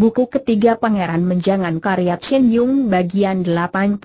Buku ketiga Pangeran Menjangan karya Chen Yung bagian 81.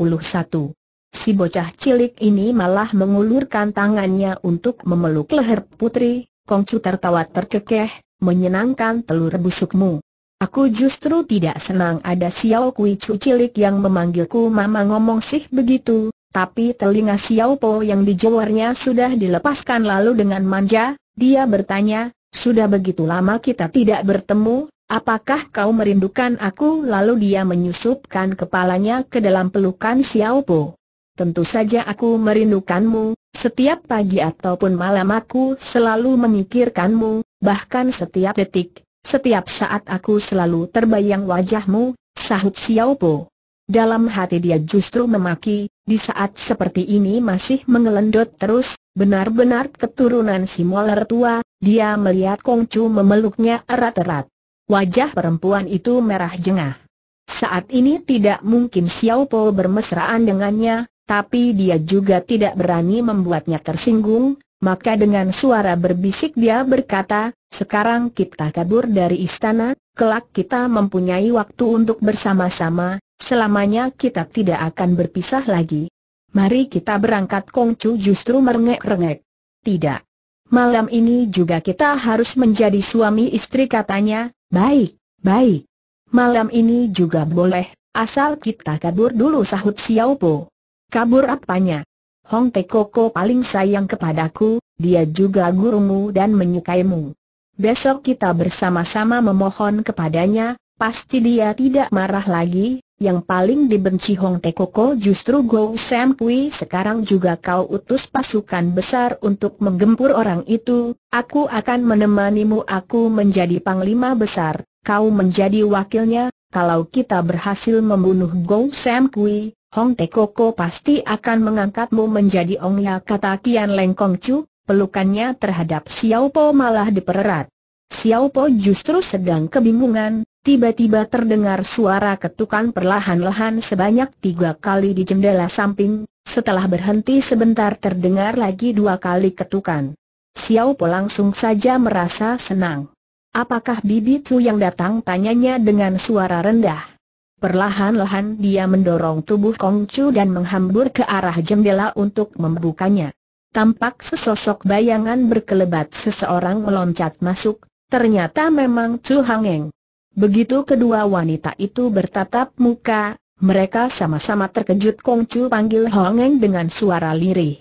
Si bocah cilik ini malah mengulurkan tangannya untuk memeluk leher putri, Kongcu tertawa terkekeh, menyenangkan telur busukmu. Aku justru tidak senang ada Xiao Kui Chu cilik yang memanggilku mama ngomong sih begitu, tapi telinga Xiao Po yang dijewarnya sudah dilepaskan lalu dengan manja, dia bertanya, sudah begitu lama kita tidak bertemu, Apakah kau merindukan aku? Lalu dia menyusupkan kepalanya ke dalam pelukan Xiao Po. Tentu saja aku merindukanmu, setiap pagi ataupun malam aku selalu memikirkanmu, bahkan setiap detik, setiap saat aku selalu terbayang wajahmu, sahut Xiao Po. Dalam hati dia justru memaki, di saat seperti ini masih mengelendot terus, benar-benar keturunan si Moler tua, dia melihat Kongcu memeluknya erat-erat. Wajah perempuan itu merah jengah. Saat ini tidak mungkin Xiao Po bermesraan dengannya, tapi dia juga tidak berani membuatnya tersinggung, maka dengan suara berbisik dia berkata, sekarang kita kabur dari istana, kelak kita mempunyai waktu untuk bersama-sama, selamanya kita tidak akan berpisah lagi. Mari kita berangkat Kongcu justru merengek-rengek. Tidak malam ini juga kita harus menjadi suami istri katanya, baik, baik. Malam ini juga boleh, asal kita kabur dulu sahut Xiao Po. Kabur apanya? Hong Te Koko paling sayang kepadaku, dia juga gurumu dan menyukaimu. Besok kita bersama-sama memohon kepadanya, pasti dia tidak marah lagi, yang paling dibenci Hong Te Koko justru Go Sam Kui sekarang juga kau utus pasukan besar untuk menggempur orang itu, aku akan menemanimu aku menjadi panglima besar, kau menjadi wakilnya, kalau kita berhasil membunuh Go Sam Kui, Hong Te Koko pasti akan mengangkatmu menjadi Ongya kata Kian Leng Kong Chu, pelukannya terhadap Xiao Po malah dipererat. Xiao Po justru sedang kebingungan, Tiba-tiba terdengar suara ketukan perlahan-lahan sebanyak tiga kali di jendela samping, setelah berhenti sebentar terdengar lagi dua kali ketukan. Xiao Po langsung saja merasa senang. Apakah bibi tu yang datang tanyanya dengan suara rendah. Perlahan-lahan dia mendorong tubuh Kong Chu dan menghambur ke arah jendela untuk membukanya. Tampak sesosok bayangan berkelebat seseorang meloncat masuk, ternyata memang Chu Hangeng. Begitu kedua wanita itu bertatap muka, mereka sama-sama terkejut Kong Chu panggil Hongeng dengan suara lirih.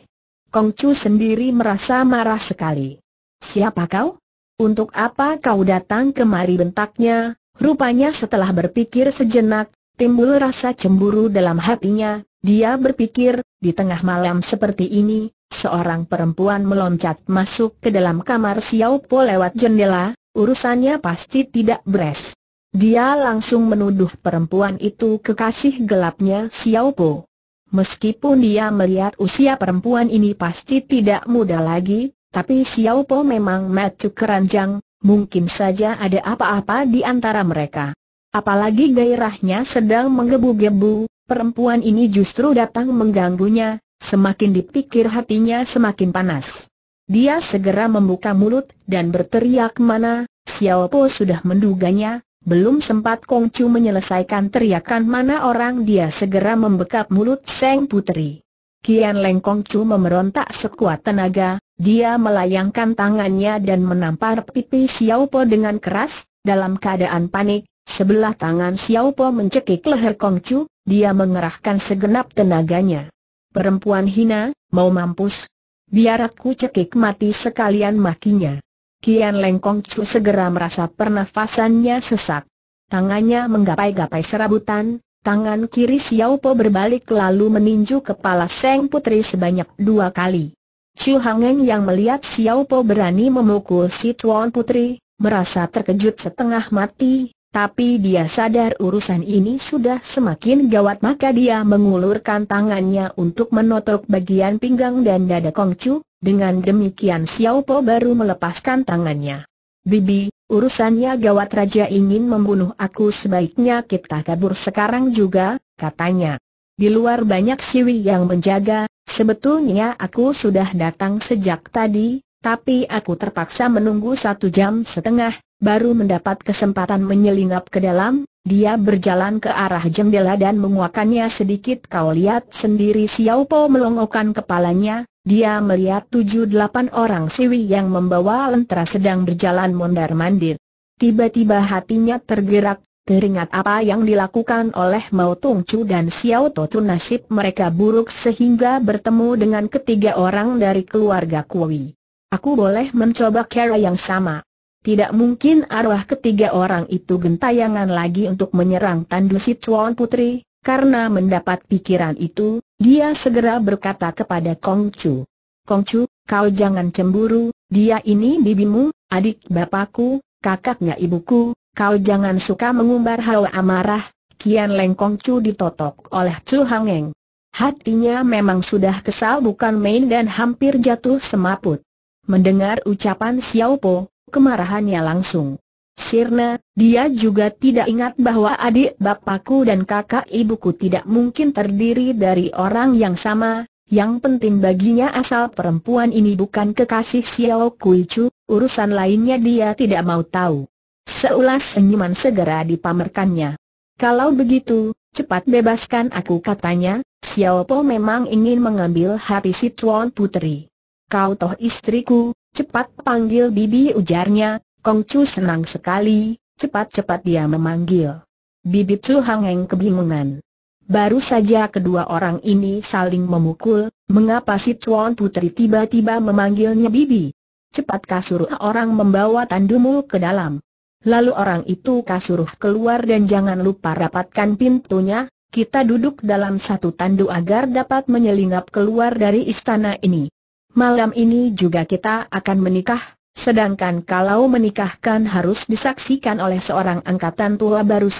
Kong Chu sendiri merasa marah sekali. Siapa kau? Untuk apa kau datang kemari bentaknya? Rupanya setelah berpikir sejenak, timbul rasa cemburu dalam hatinya, dia berpikir, di tengah malam seperti ini, seorang perempuan meloncat masuk ke dalam kamar Xiao Po lewat jendela, urusannya pasti tidak beres. Dia langsung menuduh perempuan itu kekasih gelapnya Xiao Po. Meskipun dia melihat usia perempuan ini pasti tidak muda lagi, tapi Xiao Po memang matu keranjang, mungkin saja ada apa-apa di antara mereka. Apalagi gairahnya sedang menggebu-gebu, perempuan ini justru datang mengganggunya, semakin dipikir hatinya semakin panas. Dia segera membuka mulut dan berteriak mana, Xiao Po sudah menduganya, belum sempat Kong Chu menyelesaikan teriakan mana orang dia segera membekap mulut Seng Putri. Kian Leng Kong Chu memerontak sekuat tenaga, dia melayangkan tangannya dan menampar pipi Xiao Po dengan keras, dalam keadaan panik, sebelah tangan Xiao Po mencekik leher Kong Chu, dia mengerahkan segenap tenaganya. Perempuan hina, mau mampus. Biar aku cekik mati sekalian makinya. Kian Lengkong Chu segera merasa pernafasannya sesak. Tangannya menggapai-gapai serabutan, tangan kiri Xiao Po berbalik lalu meninju kepala Seng Putri sebanyak dua kali. Chu Hangeng yang melihat Xiao Po berani memukul si Tuan Putri, merasa terkejut setengah mati, tapi dia sadar urusan ini sudah semakin gawat maka dia mengulurkan tangannya untuk menotok bagian pinggang dan dada Kongcu, dengan demikian Xiao Po baru melepaskan tangannya. Bibi, urusannya gawat raja ingin membunuh aku sebaiknya kita kabur sekarang juga, katanya. Di luar banyak siwi yang menjaga, sebetulnya aku sudah datang sejak tadi, tapi aku terpaksa menunggu satu jam setengah, baru mendapat kesempatan menyelinap ke dalam, dia berjalan ke arah jendela dan menguakannya sedikit kau lihat sendiri Xiao Po melongokkan kepalanya, dia melihat tujuh delapan orang siwi yang membawa lentera sedang berjalan mondar-mandir. Tiba-tiba hatinya tergerak, teringat apa yang dilakukan oleh Mao Tung Chu dan Xiao To Tu nasib mereka buruk sehingga bertemu dengan ketiga orang dari keluarga Kui. Aku boleh mencoba cara yang sama. Tidak mungkin arwah ketiga orang itu gentayangan lagi untuk menyerang Tandu Si Putri, karena mendapat pikiran itu, dia segera berkata kepada Kong Chu. Kong Chu, kau jangan cemburu, dia ini bibimu, adik bapakku, kakaknya ibuku, kau jangan suka mengumbar hawa amarah, Kian Leng Kong Chu ditotok oleh Chu Hangeng. Hatinya memang sudah kesal bukan main dan hampir jatuh semaput. Mendengar ucapan Xiao Po, kemarahannya langsung. Sirna, dia juga tidak ingat bahwa adik bapakku dan kakak ibuku tidak mungkin terdiri dari orang yang sama, yang penting baginya asal perempuan ini bukan kekasih Xiao Kui urusan lainnya dia tidak mau tahu. Seulas senyuman segera dipamerkannya. Kalau begitu, cepat bebaskan aku katanya, Xiao Po memang ingin mengambil hati si Tuan Putri. Kau toh istriku, Cepat panggil Bibi ujarnya, Kong Chu senang sekali, cepat-cepat dia memanggil. Bibi Chu Hangeng kebingungan. Baru saja kedua orang ini saling memukul, mengapa si Tuan Putri tiba-tiba memanggilnya Bibi? cepat kasuruh orang membawa tandumu ke dalam? Lalu orang itu kasuruh keluar dan jangan lupa rapatkan pintunya, kita duduk dalam satu tandu agar dapat menyelinap keluar dari istana ini malam ini juga kita akan menikah, sedangkan kalau menikahkan harus disaksikan oleh seorang angkatan tua baru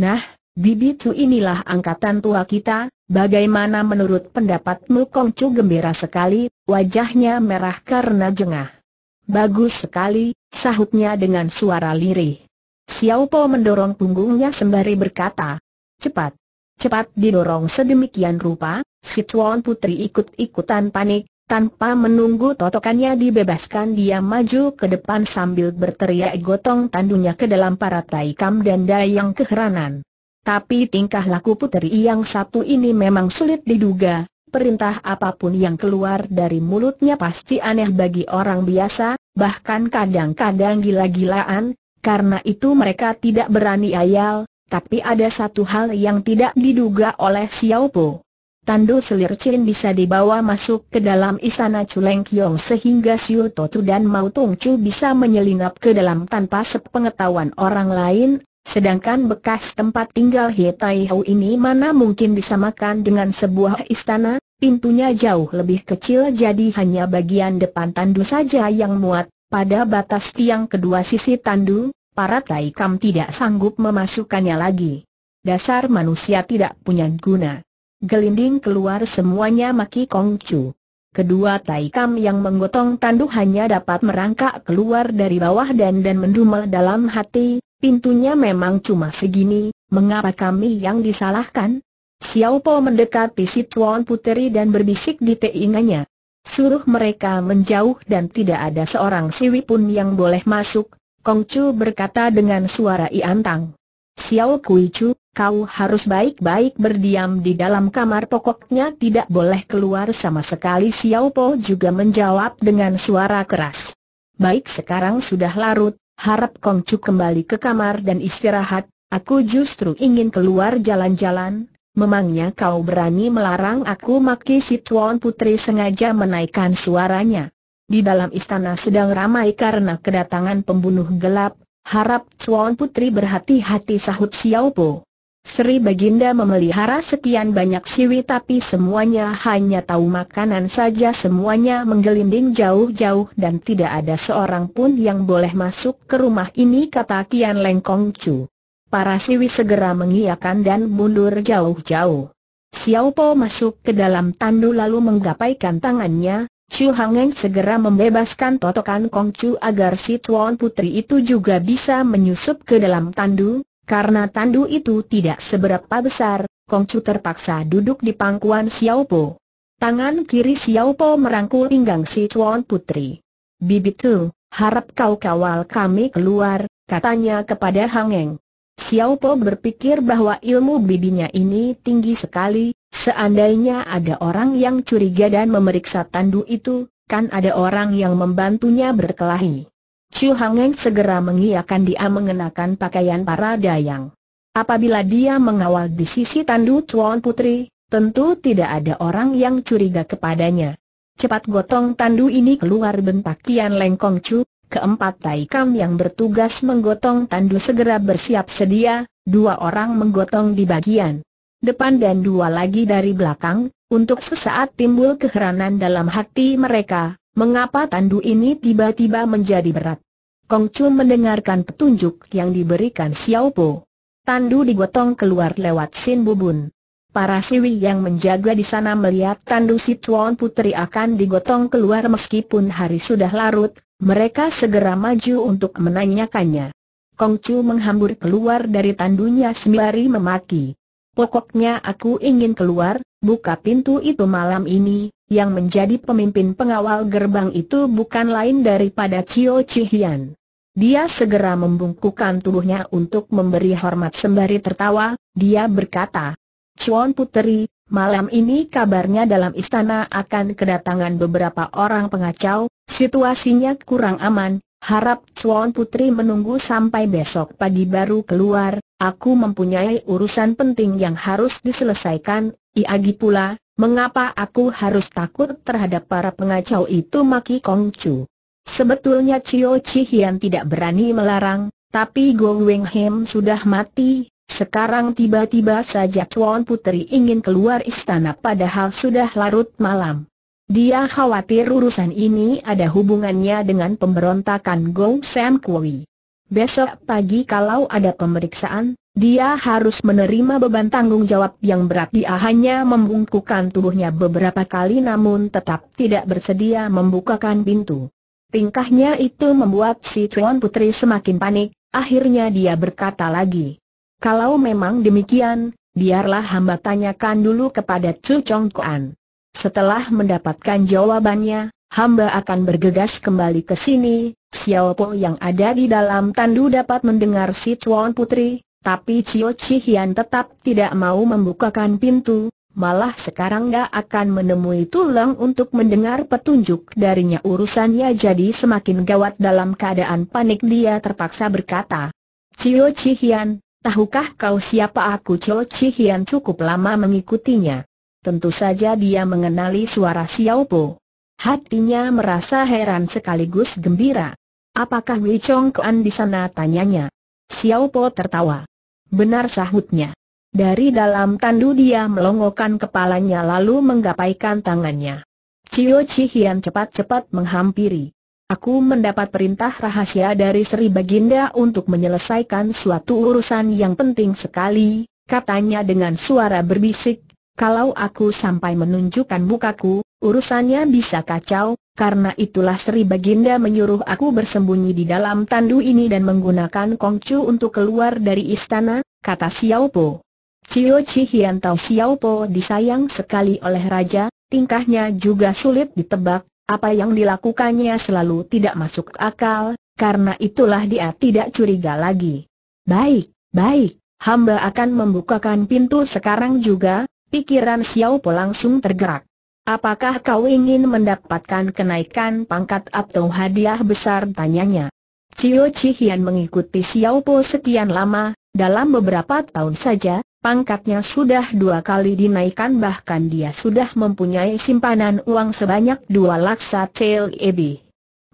Nah, Bibi tu inilah angkatan tua kita, bagaimana menurut pendapatmu Kong Chu gembira sekali, wajahnya merah karena jengah. Bagus sekali, sahutnya dengan suara lirih. Xiao Po mendorong punggungnya sembari berkata, cepat. Cepat didorong sedemikian rupa, si Tuan Putri ikut-ikutan panik, tanpa menunggu totokannya dibebaskan dia maju ke depan sambil berteriak gotong tandunya ke dalam para taikam dan dayang keheranan. Tapi tingkah laku puteri yang satu ini memang sulit diduga, perintah apapun yang keluar dari mulutnya pasti aneh bagi orang biasa, bahkan kadang-kadang gila-gilaan, karena itu mereka tidak berani ayal, tapi ada satu hal yang tidak diduga oleh Xiao Po. Tandu selir Chin bisa dibawa masuk ke dalam istana Chuleng Kiong sehingga Siu Totu dan Mao Tung Chu bisa menyelinap ke dalam tanpa sepengetahuan orang lain, sedangkan bekas tempat tinggal He Tai Hou ini mana mungkin disamakan dengan sebuah istana, pintunya jauh lebih kecil jadi hanya bagian depan tandu saja yang muat, pada batas tiang kedua sisi tandu, para Tai Kam tidak sanggup memasukkannya lagi. Dasar manusia tidak punya guna gelinding keluar semuanya maki kongcu. Chu. Kedua Taikam yang menggotong tanduk hanya dapat merangkak keluar dari bawah dan dan mendumel dalam hati, pintunya memang cuma segini, mengapa kami yang disalahkan? Xiao Po mendekati si Tuan Puteri dan berbisik di telinganya. Suruh mereka menjauh dan tidak ada seorang siwi pun yang boleh masuk, Kong Chu berkata dengan suara iantang. Xiao Kui Chu, kau harus baik-baik berdiam di dalam kamar pokoknya tidak boleh keluar sama sekali Xiao Po juga menjawab dengan suara keras. Baik sekarang sudah larut, harap Kong Chu kembali ke kamar dan istirahat, aku justru ingin keluar jalan-jalan, memangnya kau berani melarang aku maki si Tuan Putri sengaja menaikkan suaranya. Di dalam istana sedang ramai karena kedatangan pembunuh gelap, Harap Chuan Putri berhati-hati sahut Xiao Po. Sri Baginda memelihara sekian banyak siwi tapi semuanya hanya tahu makanan saja semuanya menggelinding jauh-jauh dan tidak ada seorang pun yang boleh masuk ke rumah ini kata Kian Lengkong Chu. Para siwi segera mengiakan dan mundur jauh-jauh. Xiao Po masuk ke dalam tandu lalu menggapaikan tangannya, Chu Hangeng segera membebaskan totokan Kong Chu agar si Tuan Putri itu juga bisa menyusup ke dalam tandu, karena tandu itu tidak seberapa besar, Kong Chu terpaksa duduk di pangkuan Xiao Po. Tangan kiri Xiao Po merangkul pinggang si Tuan Putri. Bibi Tu, harap kau kawal kami keluar, katanya kepada Hangeng. Xiao Po berpikir bahwa ilmu bibinya ini tinggi sekali, Seandainya ada orang yang curiga dan memeriksa tandu itu, kan ada orang yang membantunya berkelahi. Chu Hangeng segera mengiakan dia mengenakan pakaian para dayang. Apabila dia mengawal di sisi tandu Tuan Putri, tentu tidak ada orang yang curiga kepadanya. Cepat gotong tandu ini keluar bentak Tian Lengkong Chu, keempat taikam yang bertugas menggotong tandu segera bersiap sedia, dua orang menggotong di bagian depan dan dua lagi dari belakang, untuk sesaat timbul keheranan dalam hati mereka, mengapa tandu ini tiba-tiba menjadi berat. Kong Chun mendengarkan petunjuk yang diberikan Xiao Po. Tandu digotong keluar lewat Sin Bubun. Para siwi yang menjaga di sana melihat tandu si Tuan Putri akan digotong keluar meskipun hari sudah larut, mereka segera maju untuk menanyakannya. Kongcu menghambur keluar dari tandunya sembari memaki. Pokoknya aku ingin keluar, buka pintu itu malam ini, yang menjadi pemimpin pengawal gerbang itu bukan lain daripada Cio Cihian. Dia segera membungkukkan tubuhnya untuk memberi hormat sembari tertawa, dia berkata, Chuan Puteri, malam ini kabarnya dalam istana akan kedatangan beberapa orang pengacau, situasinya kurang aman, Harap Chuan Putri menunggu sampai besok pagi baru keluar, aku mempunyai urusan penting yang harus diselesaikan, Iagi pula, mengapa aku harus takut terhadap para pengacau itu Maki Kongcu? Sebetulnya Cio Chi Hian tidak berani melarang, tapi Go Weng Hem sudah mati, sekarang tiba-tiba saja Chuan Putri ingin keluar istana padahal sudah larut malam. Dia khawatir urusan ini ada hubungannya dengan pemberontakan Go Sam Kui. Besok pagi kalau ada pemeriksaan, dia harus menerima beban tanggung jawab yang berat. Dia hanya membungkukkan tubuhnya beberapa kali namun tetap tidak bersedia membukakan pintu. Tingkahnya itu membuat si Tuan Putri semakin panik, akhirnya dia berkata lagi. Kalau memang demikian, biarlah hamba tanyakan dulu kepada Chu Chong Kuan. Setelah mendapatkan jawabannya, hamba akan bergegas kembali ke sini. Xiao Po yang ada di dalam tandu dapat mendengar si Tuan Putri, tapi Cio Cihian tetap tidak mau membukakan pintu, malah sekarang dia akan menemui tulang untuk mendengar petunjuk darinya urusannya jadi semakin gawat dalam keadaan panik dia terpaksa berkata. Cio Cihian, tahukah kau siapa aku Cio Cihian cukup lama mengikutinya. Tentu saja dia mengenali suara Xiao Po. Hatinya merasa heran sekaligus gembira. Apakah Wei Chong Kuan di sana tanyanya? Xiao Po tertawa. Benar sahutnya. Dari dalam tandu dia melongokkan kepalanya lalu menggapaikan tangannya. Cio Cihian cepat-cepat menghampiri. Aku mendapat perintah rahasia dari Sri Baginda untuk menyelesaikan suatu urusan yang penting sekali, katanya dengan suara berbisik, kalau aku sampai menunjukkan mukaku, urusannya bisa kacau, karena itulah Sri Baginda menyuruh aku bersembunyi di dalam tandu ini dan menggunakan kongcu untuk keluar dari istana, kata Xiao Po. Cio Cihian tahu Tao Xiao Po disayang sekali oleh raja, tingkahnya juga sulit ditebak, apa yang dilakukannya selalu tidak masuk akal, karena itulah dia tidak curiga lagi. Baik, baik, hamba akan membukakan pintu sekarang juga, Pikiran Xiao Po langsung tergerak. Apakah kau ingin mendapatkan kenaikan pangkat atau hadiah besar tanyanya? Cio Cihian mengikuti Xiao Po sekian lama, dalam beberapa tahun saja, pangkatnya sudah dua kali dinaikkan bahkan dia sudah mempunyai simpanan uang sebanyak dua laksa CLEB.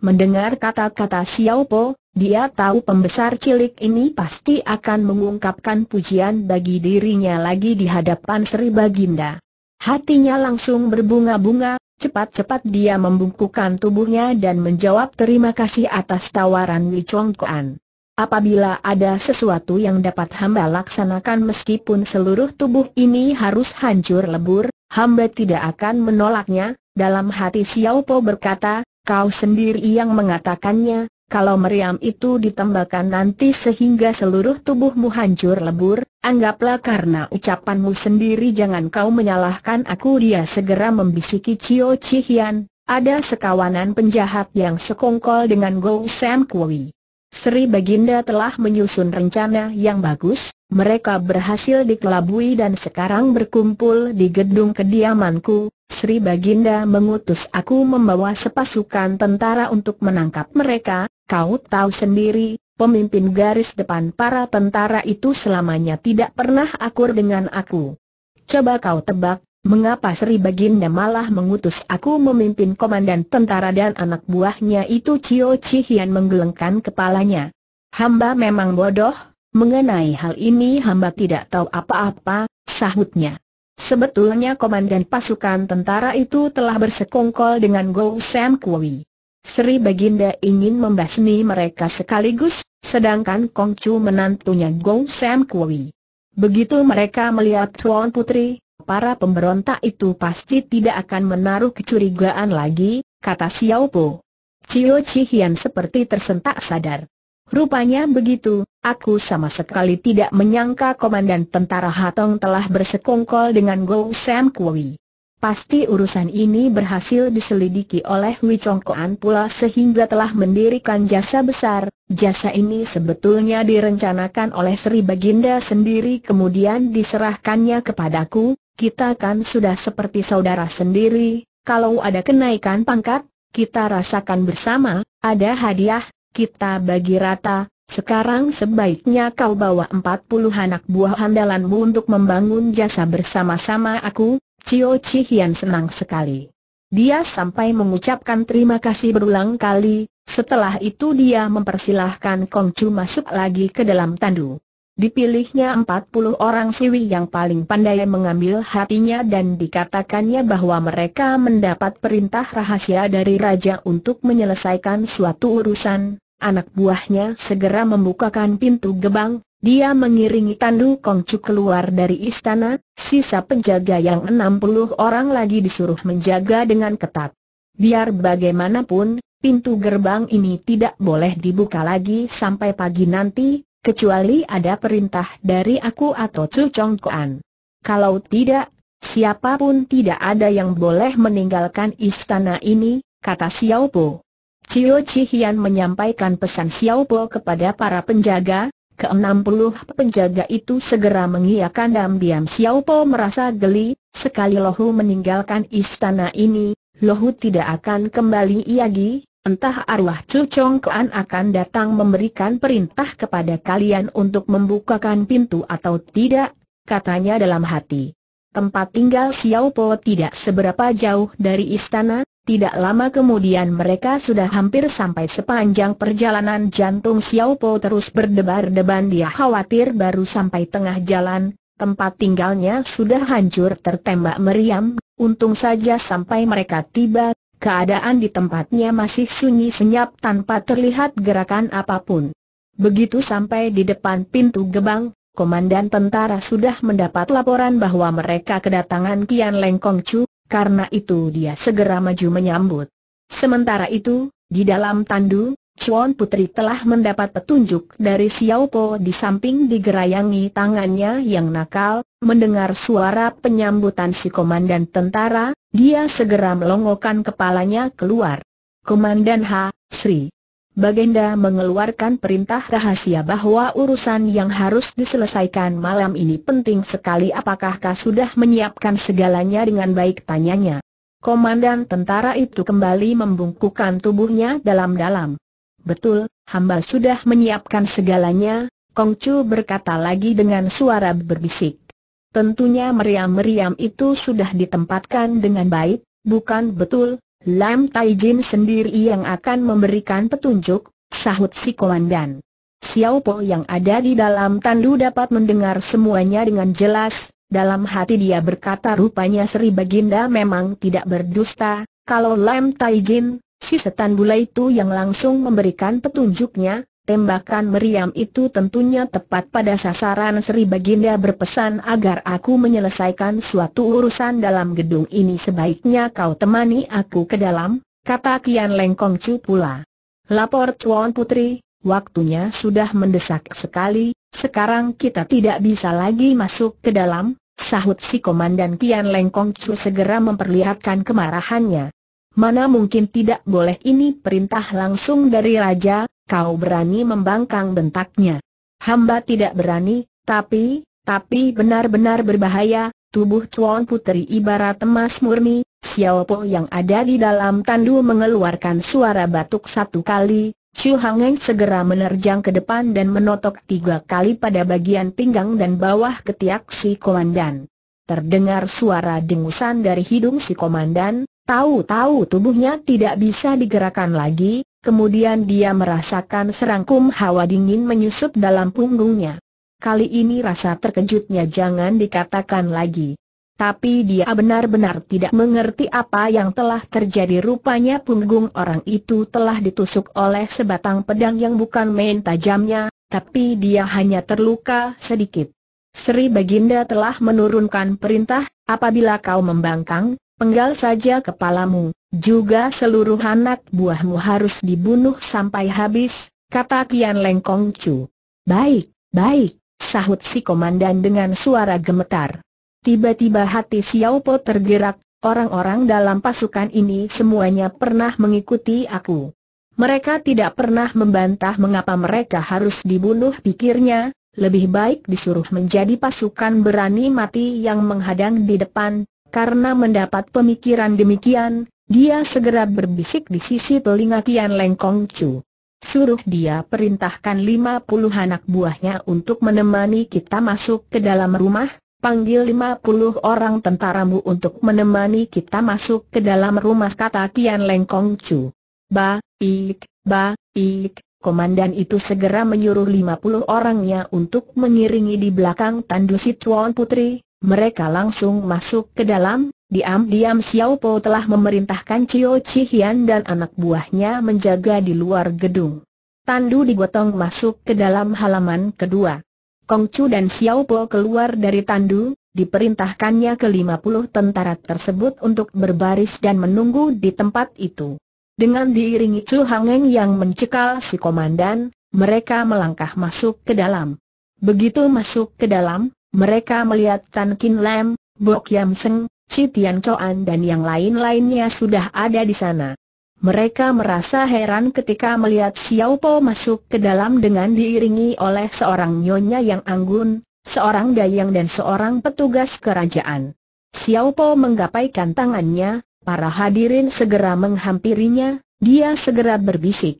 Mendengar kata-kata Xiao Po, dia tahu pembesar cilik ini pasti akan mengungkapkan pujian bagi dirinya lagi di hadapan Sri Baginda. Hatinya langsung berbunga-bunga, cepat-cepat dia membungkukkan tubuhnya dan menjawab terima kasih atas tawaran Wei Chongkuan. Apabila ada sesuatu yang dapat hamba laksanakan meskipun seluruh tubuh ini harus hancur lebur, hamba tidak akan menolaknya, dalam hati Xiao Po berkata, Kau sendiri yang mengatakannya, kalau meriam itu ditembakkan nanti sehingga seluruh tubuhmu hancur lebur, anggaplah karena ucapanmu sendiri jangan kau menyalahkan aku dia segera membisiki Cio Chihian, ada sekawanan penjahat yang sekongkol dengan Go Sam Kui. Sri Baginda telah menyusun rencana yang bagus, mereka berhasil dikelabui dan sekarang berkumpul di gedung kediamanku, Sri Baginda mengutus aku membawa sepasukan tentara untuk menangkap mereka, kau tahu sendiri, pemimpin garis depan para tentara itu selamanya tidak pernah akur dengan aku. Coba kau tebak, mengapa Sri Baginda malah mengutus aku memimpin komandan tentara dan anak buahnya itu Cio Cihian menggelengkan kepalanya. Hamba memang bodoh, mengenai hal ini hamba tidak tahu apa-apa, sahutnya. Sebetulnya komandan pasukan tentara itu telah bersekongkol dengan Go Sam Kui. Sri Baginda ingin membasmi mereka sekaligus, sedangkan Kong Chu menantunya Go Sam Kui. Begitu mereka melihat Tuan Putri, para pemberontak itu pasti tidak akan menaruh kecurigaan lagi, kata Xiao Po. Cio Chi Hian seperti tersentak sadar. Rupanya begitu, aku sama sekali tidak menyangka komandan tentara Hatong telah bersekongkol dengan Go Sam Kui. Pasti urusan ini berhasil diselidiki oleh Chongkoan pula sehingga telah mendirikan jasa besar. Jasa ini sebetulnya direncanakan oleh Sri Baginda sendiri kemudian diserahkannya kepadaku. Kita kan sudah seperti saudara sendiri, kalau ada kenaikan pangkat, kita rasakan bersama, ada hadiah, kita bagi rata, sekarang sebaiknya kau bawa empat puluh anak buah andalanmu untuk membangun jasa bersama-sama aku, Cio Cihian senang sekali. Dia sampai mengucapkan terima kasih berulang kali, setelah itu dia mempersilahkan Kongcu masuk lagi ke dalam tandu. Dipilihnya 40 orang siwi yang paling pandai mengambil hatinya dan dikatakannya bahwa mereka mendapat perintah rahasia dari raja untuk menyelesaikan suatu urusan. Anak buahnya segera membukakan pintu gebang, dia mengiringi Tandu Kongcu keluar dari istana, sisa penjaga yang enam puluh orang lagi disuruh menjaga dengan ketat. Biar bagaimanapun, pintu gerbang ini tidak boleh dibuka lagi sampai pagi nanti, kecuali ada perintah dari aku atau Chu Chong Kuan. Kalau tidak, siapapun tidak ada yang boleh meninggalkan istana ini, kata Xiao Po. Cio Chihian menyampaikan pesan Xiao Po kepada para penjaga, ke puluh penjaga itu segera mengiyakan diam-diam Xiao Po merasa geli, sekali Lohu meninggalkan istana ini, Lohu tidak akan kembali lagi, entah arwah Chu Chong akan datang memberikan perintah kepada kalian untuk membukakan pintu atau tidak, katanya dalam hati. Tempat tinggal Xiao Po tidak seberapa jauh dari istana, tidak lama kemudian mereka sudah hampir sampai sepanjang perjalanan jantung Xiao Po terus berdebar-deban dia khawatir baru sampai tengah jalan, tempat tinggalnya sudah hancur tertembak meriam, untung saja sampai mereka tiba keadaan di tempatnya masih sunyi senyap tanpa terlihat gerakan apapun. Begitu sampai di depan pintu gebang, komandan tentara sudah mendapat laporan bahwa mereka kedatangan Kian Lengkong Kong Chu, karena itu dia segera maju menyambut. Sementara itu, di dalam tandu, Chuan Putri telah mendapat petunjuk dari Xiao Po di samping digerayangi tangannya yang nakal, mendengar suara penyambutan si komandan tentara, dia segera melongokkan kepalanya keluar. Komandan Ha Sri. Bagenda mengeluarkan perintah rahasia bahwa urusan yang harus diselesaikan malam ini penting sekali Apakah kau sudah menyiapkan segalanya dengan baik tanyanya. Komandan tentara itu kembali membungkukkan tubuhnya dalam-dalam. Betul, hamba sudah menyiapkan segalanya, Kongcu berkata lagi dengan suara berbisik. Tentunya meriam-meriam itu sudah ditempatkan dengan baik, bukan betul, Lam Taijin sendiri yang akan memberikan petunjuk, sahut si komandan. Xiao Po yang ada di dalam tandu dapat mendengar semuanya dengan jelas, dalam hati dia berkata rupanya Sri Baginda memang tidak berdusta, kalau Lam Taijin, Si setan bule itu yang langsung memberikan petunjuknya, tembakan meriam itu tentunya tepat pada sasaran Sri Baginda berpesan agar aku menyelesaikan suatu urusan dalam gedung ini sebaiknya kau temani aku ke dalam, kata Kian Lengkong Chu pula. Lapor Tuan Putri, waktunya sudah mendesak sekali, sekarang kita tidak bisa lagi masuk ke dalam, sahut si Komandan Kian Lengkong Chu segera memperlihatkan kemarahannya. Mana mungkin tidak boleh ini perintah langsung dari raja, kau berani membangkang bentaknya. Hamba tidak berani, tapi, tapi benar-benar berbahaya, tubuh Tuan Putri ibarat emas murni, Xiao Po yang ada di dalam tandu mengeluarkan suara batuk satu kali, Chu Hangeng segera menerjang ke depan dan menotok tiga kali pada bagian pinggang dan bawah ketiak si komandan. Terdengar suara dengusan dari hidung si komandan, Tahu-tahu tubuhnya tidak bisa digerakkan lagi, kemudian dia merasakan serangkum hawa dingin menyusup dalam punggungnya. Kali ini rasa terkejutnya jangan dikatakan lagi. Tapi dia benar-benar tidak mengerti apa yang telah terjadi rupanya punggung orang itu telah ditusuk oleh sebatang pedang yang bukan main tajamnya, tapi dia hanya terluka sedikit. Sri Baginda telah menurunkan perintah, apabila kau membangkang, penggal saja kepalamu, juga seluruh anak buahmu harus dibunuh sampai habis, kata Kian Lengkong Chu. Baik, baik, sahut si komandan dengan suara gemetar. Tiba-tiba hati Xiao Po tergerak, orang-orang dalam pasukan ini semuanya pernah mengikuti aku. Mereka tidak pernah membantah mengapa mereka harus dibunuh pikirnya, lebih baik disuruh menjadi pasukan berani mati yang menghadang di depan, karena mendapat pemikiran demikian, dia segera berbisik di sisi telinga Tian Leng Kong Chu. Suruh dia perintahkan lima puluh anak buahnya untuk menemani kita masuk ke dalam rumah, panggil lima puluh orang tentaramu untuk menemani kita masuk ke dalam rumah kata Tian Leng Kong Chu. Baik, baik, komandan itu segera menyuruh lima puluh orangnya untuk mengiringi di belakang Tandu Si Putri, mereka langsung masuk ke dalam, diam-diam Xiao Po telah memerintahkan Cio Cihian dan anak buahnya menjaga di luar gedung. Tandu digotong masuk ke dalam halaman kedua. Kong Chu dan Xiao Po keluar dari tandu, diperintahkannya ke 50 tentara tersebut untuk berbaris dan menunggu di tempat itu. Dengan diiringi Chu Hangeng yang mencekal si komandan, mereka melangkah masuk ke dalam. Begitu masuk ke dalam, mereka melihat Tan Kin Lam, Bok Yam Seng, Chi Tian dan yang lain-lainnya sudah ada di sana. Mereka merasa heran ketika melihat Xiao Po masuk ke dalam dengan diiringi oleh seorang nyonya yang anggun, seorang dayang dan seorang petugas kerajaan. Xiao Po menggapaikan tangannya, para hadirin segera menghampirinya, dia segera berbisik.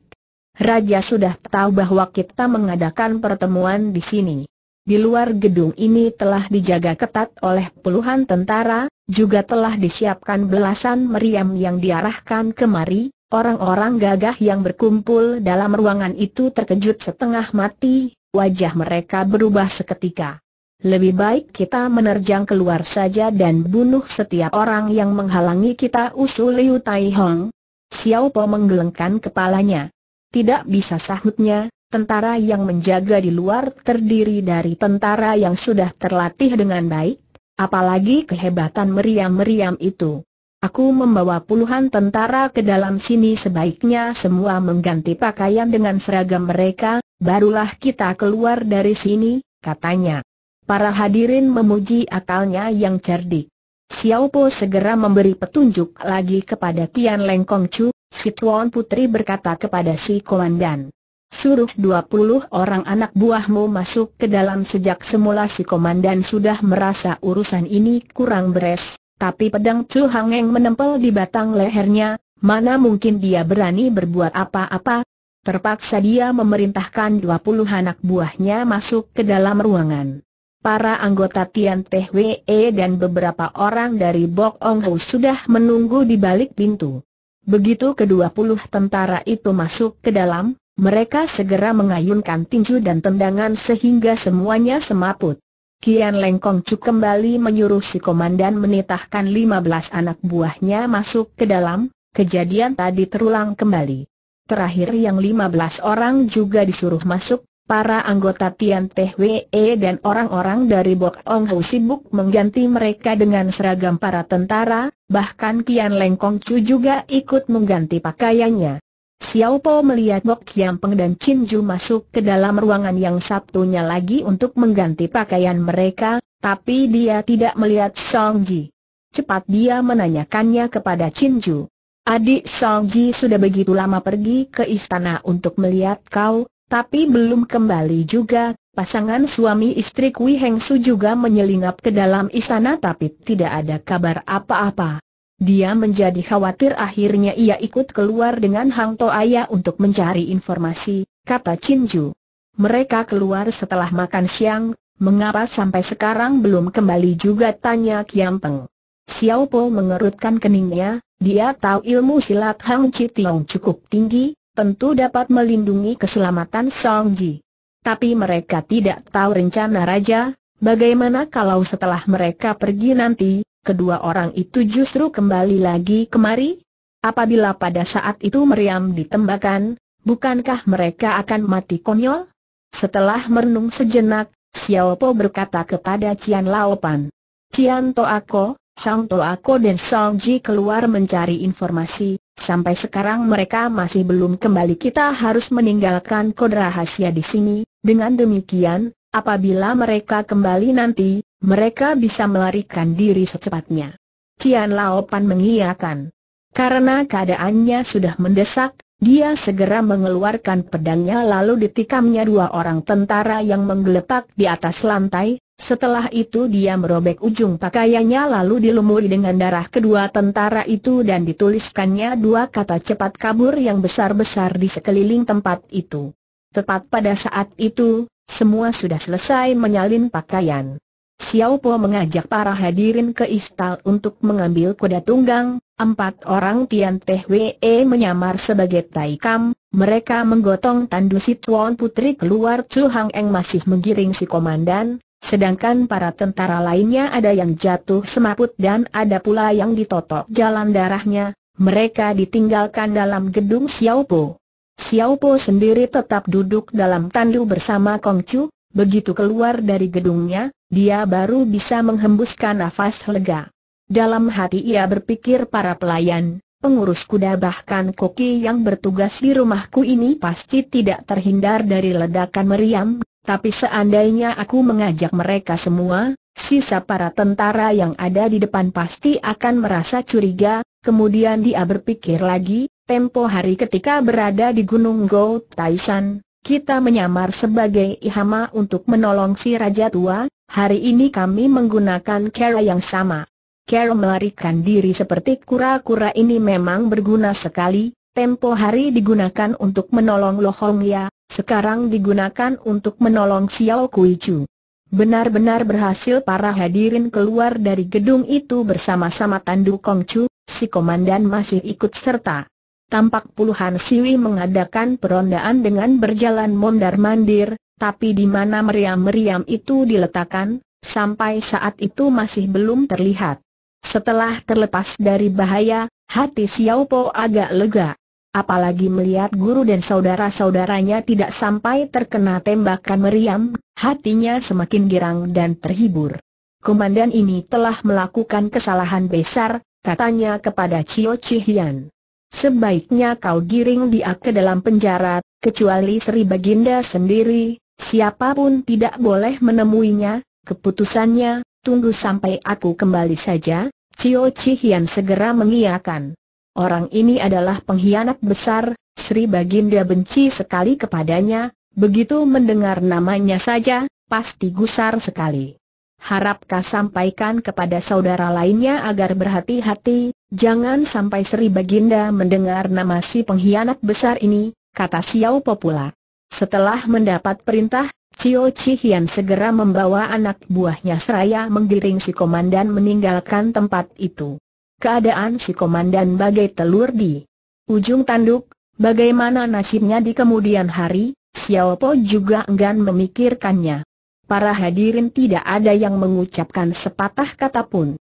Raja sudah tahu bahwa kita mengadakan pertemuan di sini. Di luar gedung ini telah dijaga ketat oleh puluhan tentara, juga telah disiapkan belasan meriam yang diarahkan kemari, orang-orang gagah yang berkumpul dalam ruangan itu terkejut setengah mati, wajah mereka berubah seketika. Lebih baik kita menerjang keluar saja dan bunuh setiap orang yang menghalangi kita usul Liu Tai Hong. Xiao Po menggelengkan kepalanya. Tidak bisa sahutnya, Tentara yang menjaga di luar terdiri dari tentara yang sudah terlatih dengan baik, apalagi kehebatan meriam-meriam itu. Aku membawa puluhan tentara ke dalam sini sebaiknya semua mengganti pakaian dengan seragam mereka, barulah kita keluar dari sini, katanya. Para hadirin memuji akalnya yang cerdik. Xiao Po segera memberi petunjuk lagi kepada Tian Leng Kong Chu, si tuan putri berkata kepada si komandan suruh 20 orang anak buahmu masuk ke dalam sejak semula si komandan sudah merasa urusan ini kurang beres, tapi pedang Chu Hangeng menempel di batang lehernya, mana mungkin dia berani berbuat apa-apa. Terpaksa dia memerintahkan dua puluh anak buahnya masuk ke dalam ruangan. Para anggota Tian Teh Wee dan beberapa orang dari Bok Ong Ho sudah menunggu di balik pintu. Begitu kedua puluh tentara itu masuk ke dalam, mereka segera mengayunkan tinju dan tendangan sehingga semuanya semaput. Kian Lengkong Chu kembali menyuruh si komandan menitahkan 15 anak buahnya masuk ke dalam, kejadian tadi terulang kembali. Terakhir yang 15 orang juga disuruh masuk, para anggota Tian Wee dan orang-orang dari Bok Ong Hau sibuk mengganti mereka dengan seragam para tentara, bahkan Kian Lengkong Chu juga ikut mengganti pakaiannya. Xiao Po melihat Gok Peng dan Chin Ju masuk ke dalam ruangan yang Sabtunya lagi untuk mengganti pakaian mereka, tapi dia tidak melihat Song Ji. Cepat dia menanyakannya kepada Chin Ju. Adik Song Ji sudah begitu lama pergi ke istana untuk melihat kau, tapi belum kembali juga. Pasangan suami istri Kui Heng Su juga menyelinap ke dalam istana tapi tidak ada kabar apa-apa. Dia menjadi khawatir akhirnya ia ikut keluar dengan Hang Toaya untuk mencari informasi, kata Chin Ju. Mereka keluar setelah makan siang, mengapa sampai sekarang belum kembali juga tanya Kiam Peng. Xiao Po mengerutkan keningnya, dia tahu ilmu silat Hang Chi Tiong cukup tinggi, tentu dapat melindungi keselamatan Song Ji. Tapi mereka tidak tahu rencana Raja, bagaimana kalau setelah mereka pergi nanti, kedua orang itu justru kembali lagi kemari? Apabila pada saat itu meriam ditembakkan, bukankah mereka akan mati konyol? Setelah merenung sejenak, Xiao Po berkata kepada Cian Laopan. Cian To Ako, Hang To Ako dan Song Ji keluar mencari informasi, sampai sekarang mereka masih belum kembali kita harus meninggalkan kode rahasia di sini, dengan demikian, apabila mereka kembali nanti, mereka bisa melarikan diri secepatnya. Cian Laopan mengiyakan. Karena keadaannya sudah mendesak, dia segera mengeluarkan pedangnya lalu ditikamnya dua orang tentara yang menggeletak di atas lantai, setelah itu dia merobek ujung pakaiannya lalu dilumuri dengan darah kedua tentara itu dan dituliskannya dua kata cepat kabur yang besar-besar di sekeliling tempat itu. Tepat pada saat itu, semua sudah selesai menyalin pakaian. Xiao Po mengajak para hadirin ke istal untuk mengambil kuda tunggang, empat orang Tian Teh Wee menyamar sebagai Tai Kam, mereka menggotong tandu si Tuan Putri keluar Chu Hang Eng masih menggiring si komandan, sedangkan para tentara lainnya ada yang jatuh semaput dan ada pula yang ditotok jalan darahnya, mereka ditinggalkan dalam gedung Xiao Po. Xiao Po sendiri tetap duduk dalam tandu bersama Kong Chu, begitu keluar dari gedungnya, dia baru bisa menghembuskan nafas lega. Dalam hati ia berpikir para pelayan, pengurus kuda bahkan koki yang bertugas di rumahku ini pasti tidak terhindar dari ledakan meriam, tapi seandainya aku mengajak mereka semua, sisa para tentara yang ada di depan pasti akan merasa curiga, kemudian dia berpikir lagi, tempo hari ketika berada di Gunung Go Taisan, kita menyamar sebagai Ihama untuk menolong si Raja Tua, hari ini kami menggunakan cara yang sama. Cara melarikan diri seperti kura-kura ini memang berguna sekali, tempo hari digunakan untuk menolong Lohong Ya, sekarang digunakan untuk menolong Xiao Kui Chu. Benar-benar berhasil para hadirin keluar dari gedung itu bersama-sama Tandu Kong Chu, si komandan masih ikut serta tampak puluhan siwi mengadakan perondaan dengan berjalan mondar-mandir, tapi di mana meriam-meriam itu diletakkan, sampai saat itu masih belum terlihat. Setelah terlepas dari bahaya, hati Xiao Po agak lega. Apalagi melihat guru dan saudara-saudaranya tidak sampai terkena tembakan meriam, hatinya semakin girang dan terhibur. Komandan ini telah melakukan kesalahan besar, katanya kepada Cio Chihian. Sebaiknya kau giring dia ke dalam penjara, kecuali Sri Baginda sendiri, siapapun tidak boleh menemuinya, keputusannya, tunggu sampai aku kembali saja, Cio Cihian segera mengiyakan. Orang ini adalah pengkhianat besar, Sri Baginda benci sekali kepadanya, begitu mendengar namanya saja, pasti gusar sekali. Harapkah sampaikan kepada saudara lainnya agar berhati-hati, Jangan sampai Sri Baginda mendengar nama si pengkhianat besar ini, kata Xiao Po pula. Setelah mendapat perintah, Cio Chihian segera membawa anak buahnya seraya menggiring si komandan meninggalkan tempat itu. Keadaan si komandan bagai telur di ujung tanduk, bagaimana nasibnya di kemudian hari, Xiao Po juga enggan memikirkannya. Para hadirin tidak ada yang mengucapkan sepatah kata pun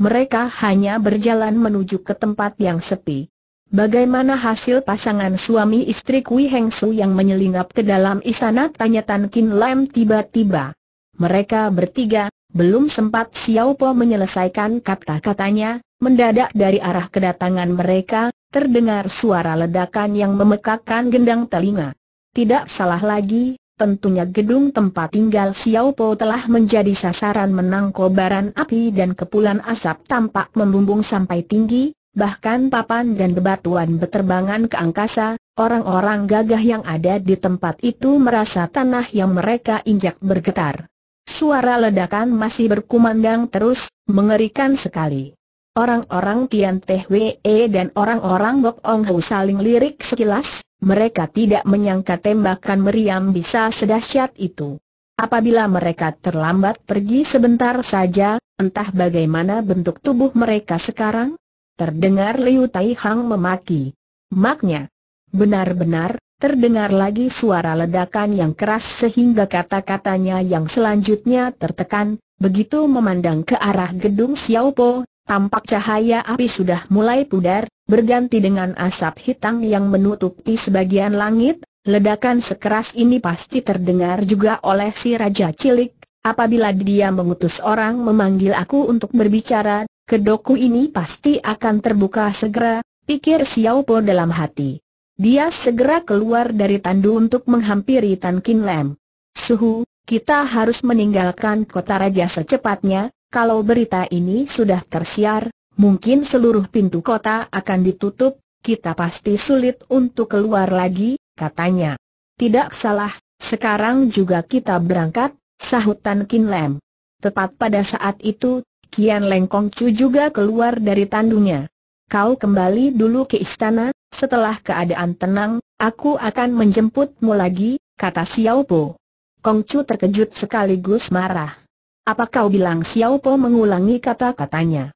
mereka hanya berjalan menuju ke tempat yang sepi. Bagaimana hasil pasangan suami istri Kui Heng Su yang menyelinap ke dalam istana tanya Tan Kin Lam tiba-tiba. Mereka bertiga, belum sempat Xiao Po menyelesaikan kata-katanya, mendadak dari arah kedatangan mereka, terdengar suara ledakan yang memekakkan gendang telinga. Tidak salah lagi, Tentunya gedung tempat tinggal Xiao Po telah menjadi sasaran menang kobaran api dan kepulan asap tampak membumbung sampai tinggi, bahkan papan dan bebatuan beterbangan ke angkasa, orang-orang gagah yang ada di tempat itu merasa tanah yang mereka injak bergetar. Suara ledakan masih berkumandang terus, mengerikan sekali. Orang-orang Tian Teh Wee dan orang-orang Bok Ong Hu saling lirik sekilas, mereka tidak menyangka tembakan meriam bisa sedahsyat itu. Apabila mereka terlambat pergi sebentar saja, entah bagaimana bentuk tubuh mereka sekarang? Terdengar Liu Tai Hang memaki. Maknya, benar-benar, Terdengar lagi suara ledakan yang keras sehingga kata-katanya yang selanjutnya tertekan, begitu memandang ke arah gedung Po. Tampak cahaya api sudah mulai pudar, berganti dengan asap hitam yang menutupi sebagian langit, ledakan sekeras ini pasti terdengar juga oleh si Raja Cilik, apabila dia mengutus orang memanggil aku untuk berbicara, kedoku ini pasti akan terbuka segera, pikir Xiao Po dalam hati. Dia segera keluar dari tandu untuk menghampiri Tan Kin Lem. Suhu, kita harus meninggalkan kota raja secepatnya, kalau berita ini sudah tersiar, mungkin seluruh pintu kota akan ditutup, kita pasti sulit untuk keluar lagi, katanya. Tidak salah, sekarang juga kita berangkat, sahut Tan Kin Lam. Tepat pada saat itu, Kian Leng Kong Chu juga keluar dari tandunya. Kau kembali dulu ke istana, setelah keadaan tenang, aku akan menjemputmu lagi, kata Xiao Po. Kong Chu terkejut sekaligus marah. Apa kau bilang Xiao Po mengulangi kata-katanya?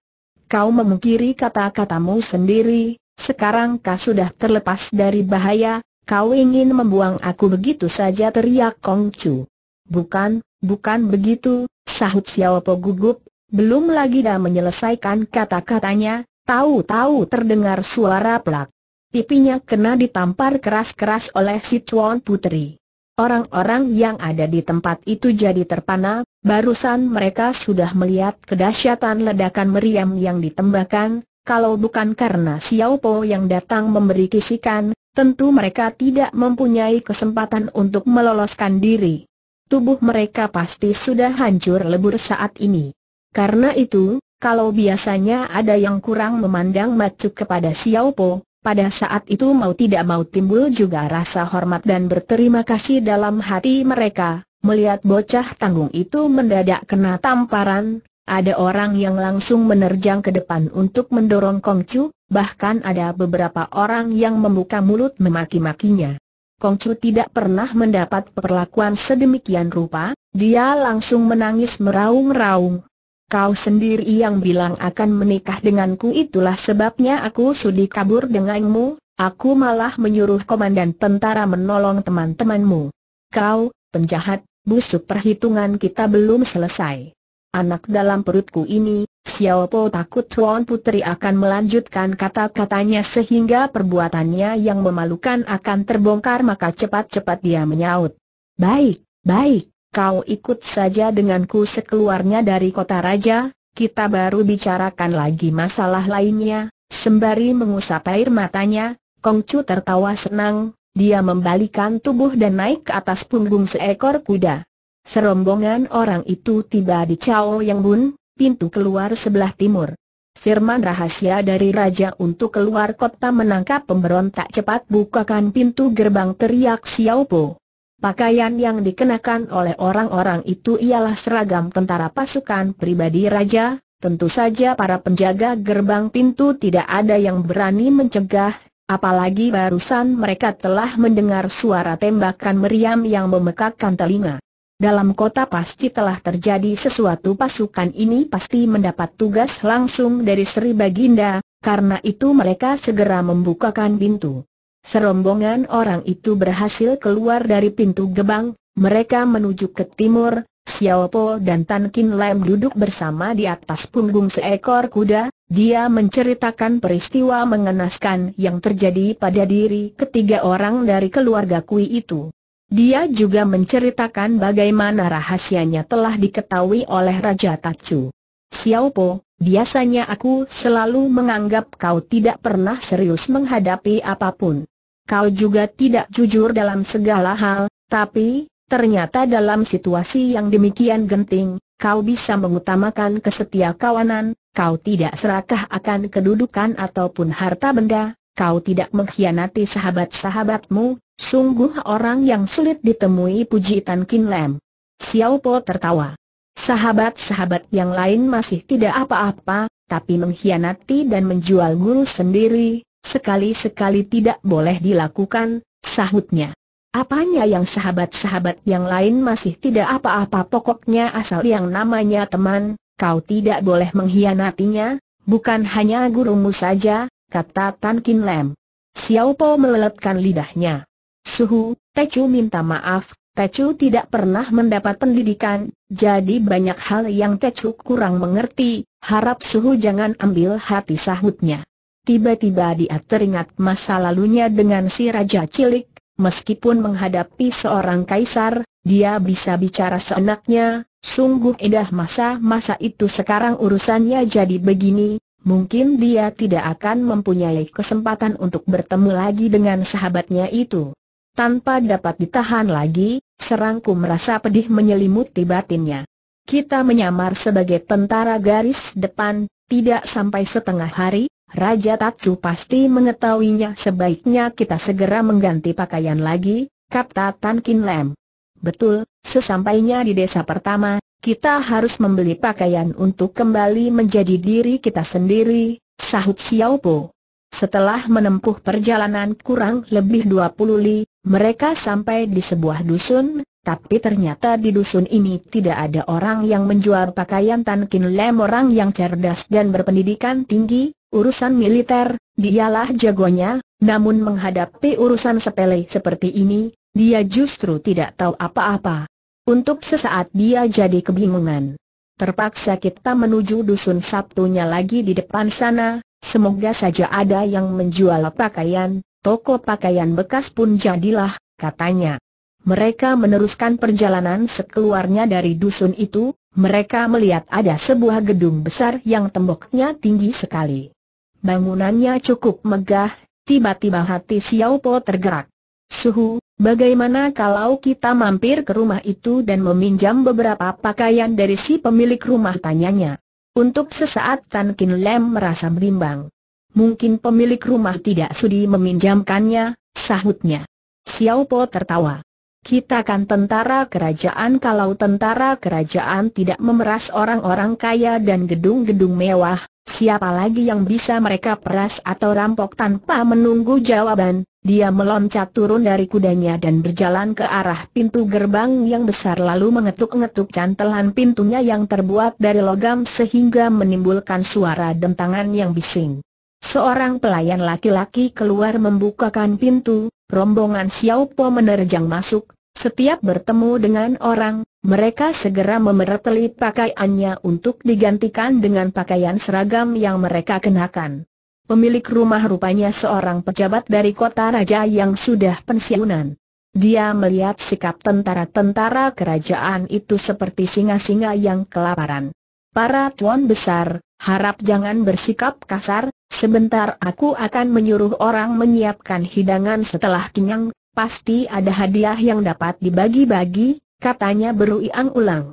Kau memungkiri kata-katamu sendiri, sekarang kau sudah terlepas dari bahaya, kau ingin membuang aku begitu saja teriak Kong Chu. Bukan, bukan begitu, sahut Xiao Po gugup, belum lagi dah menyelesaikan kata-katanya, tahu-tahu terdengar suara pelak. Pipinya kena ditampar keras-keras oleh si Chuan Putri. Orang-orang yang ada di tempat itu jadi terpana, barusan mereka sudah melihat kedahsyatan ledakan meriam yang ditembakkan, kalau bukan karena Xiao Po yang datang memberi kisikan, tentu mereka tidak mempunyai kesempatan untuk meloloskan diri. Tubuh mereka pasti sudah hancur lebur saat ini. Karena itu, kalau biasanya ada yang kurang memandang macu kepada Xiao Po, pada saat itu mau tidak mau timbul juga rasa hormat dan berterima kasih dalam hati mereka, melihat bocah tanggung itu mendadak kena tamparan, ada orang yang langsung menerjang ke depan untuk mendorong Kongcu, bahkan ada beberapa orang yang membuka mulut memaki-makinya. Kongcu tidak pernah mendapat perlakuan sedemikian rupa, dia langsung menangis meraung-raung, Kau sendiri yang bilang akan menikah denganku itulah sebabnya aku sudi kabur denganmu, aku malah menyuruh komandan tentara menolong teman-temanmu. Kau, penjahat, busuk perhitungan kita belum selesai. Anak dalam perutku ini, Xiaopo takut Tuan Putri akan melanjutkan kata-katanya sehingga perbuatannya yang memalukan akan terbongkar maka cepat-cepat dia menyaut. Baik, baik, kau ikut saja denganku sekeluarnya dari kota raja, kita baru bicarakan lagi masalah lainnya. Sembari mengusap air matanya, Kong Chu tertawa senang, dia membalikan tubuh dan naik ke atas punggung seekor kuda. Serombongan orang itu tiba di Chao Yang Bun, pintu keluar sebelah timur. Firman rahasia dari raja untuk keluar kota menangkap pemberontak cepat bukakan pintu gerbang teriak Xiao Po. Pakaian yang dikenakan oleh orang-orang itu ialah seragam tentara pasukan pribadi raja, tentu saja para penjaga gerbang pintu tidak ada yang berani mencegah, apalagi barusan mereka telah mendengar suara tembakan meriam yang memekakkan telinga. Dalam kota pasti telah terjadi sesuatu pasukan ini pasti mendapat tugas langsung dari Sri Baginda, karena itu mereka segera membukakan pintu. Serombongan orang itu berhasil keluar dari pintu gebang, mereka menuju ke timur, Xiao Po dan Tan Kin Lam duduk bersama di atas punggung seekor kuda, dia menceritakan peristiwa mengenaskan yang terjadi pada diri ketiga orang dari keluarga Kui itu. Dia juga menceritakan bagaimana rahasianya telah diketahui oleh Raja Tachu. Xiao Po, biasanya aku selalu menganggap kau tidak pernah serius menghadapi apapun kau juga tidak jujur dalam segala hal, tapi, ternyata dalam situasi yang demikian genting, kau bisa mengutamakan kesetia kawanan, kau tidak serakah akan kedudukan ataupun harta benda, kau tidak mengkhianati sahabat-sahabatmu, sungguh orang yang sulit ditemui puji Tan Kin Lam. Xiao Po tertawa. Sahabat-sahabat yang lain masih tidak apa-apa, tapi mengkhianati dan menjual guru sendiri, Sekali-sekali tidak boleh dilakukan, sahutnya. Apanya yang sahabat-sahabat yang lain masih tidak apa-apa pokoknya asal yang namanya teman, kau tidak boleh mengkhianatinya, bukan hanya gurumu saja, kata Tan Kin Lem. Xiao Po meleletkan lidahnya. Suhu, Tecu minta maaf, Tecu tidak pernah mendapat pendidikan, jadi banyak hal yang Tecu kurang mengerti, harap Suhu jangan ambil hati sahutnya. Tiba-tiba dia teringat masa lalunya dengan si Raja Cilik, meskipun menghadapi seorang kaisar, dia bisa bicara seenaknya, sungguh indah masa-masa itu sekarang urusannya jadi begini, mungkin dia tidak akan mempunyai kesempatan untuk bertemu lagi dengan sahabatnya itu. Tanpa dapat ditahan lagi, serangku merasa pedih menyelimuti batinnya. Kita menyamar sebagai tentara garis depan, tidak sampai setengah hari, Raja Tatsu pasti mengetahuinya sebaiknya kita segera mengganti pakaian lagi, kata Tan Kin Lem. Betul, sesampainya di desa pertama, kita harus membeli pakaian untuk kembali menjadi diri kita sendiri, sahut Xiao Po. Setelah menempuh perjalanan kurang lebih 20 li, mereka sampai di sebuah dusun, tapi ternyata di dusun ini tidak ada orang yang menjual pakaian Tan Kin Lem orang yang cerdas dan berpendidikan tinggi, Urusan militer, dialah jagonya, namun menghadapi urusan sepele seperti ini, dia justru tidak tahu apa-apa. Untuk sesaat dia jadi kebingungan. Terpaksa kita menuju dusun Sabtunya lagi di depan sana, semoga saja ada yang menjual pakaian, toko pakaian bekas pun jadilah, katanya. Mereka meneruskan perjalanan sekeluarnya dari dusun itu, mereka melihat ada sebuah gedung besar yang temboknya tinggi sekali bangunannya cukup megah, tiba-tiba hati Xiao Po tergerak. Suhu, bagaimana kalau kita mampir ke rumah itu dan meminjam beberapa pakaian dari si pemilik rumah tanyanya? Untuk sesaat Tan Kin Lem merasa berimbang. Mungkin pemilik rumah tidak sudi meminjamkannya, sahutnya. Xiao Po tertawa. Kita kan tentara kerajaan kalau tentara kerajaan tidak memeras orang-orang kaya dan gedung-gedung mewah, Siapa lagi yang bisa mereka peras atau rampok tanpa menunggu jawaban? Dia meloncat turun dari kudanya dan berjalan ke arah pintu gerbang yang besar lalu mengetuk-ngetuk cantelan pintunya yang terbuat dari logam sehingga menimbulkan suara dentangan yang bising. Seorang pelayan laki-laki keluar membukakan pintu, rombongan Xiao Po menerjang masuk, setiap bertemu dengan orang, mereka segera memereteli pakaiannya untuk digantikan dengan pakaian seragam yang mereka kenakan. Pemilik rumah rupanya seorang pejabat dari kota raja yang sudah pensiunan. Dia melihat sikap tentara-tentara kerajaan itu seperti singa-singa yang kelaparan. Para tuan besar, harap jangan bersikap kasar, sebentar aku akan menyuruh orang menyiapkan hidangan setelah kenyang, pasti ada hadiah yang dapat dibagi-bagi, katanya berulang ulang.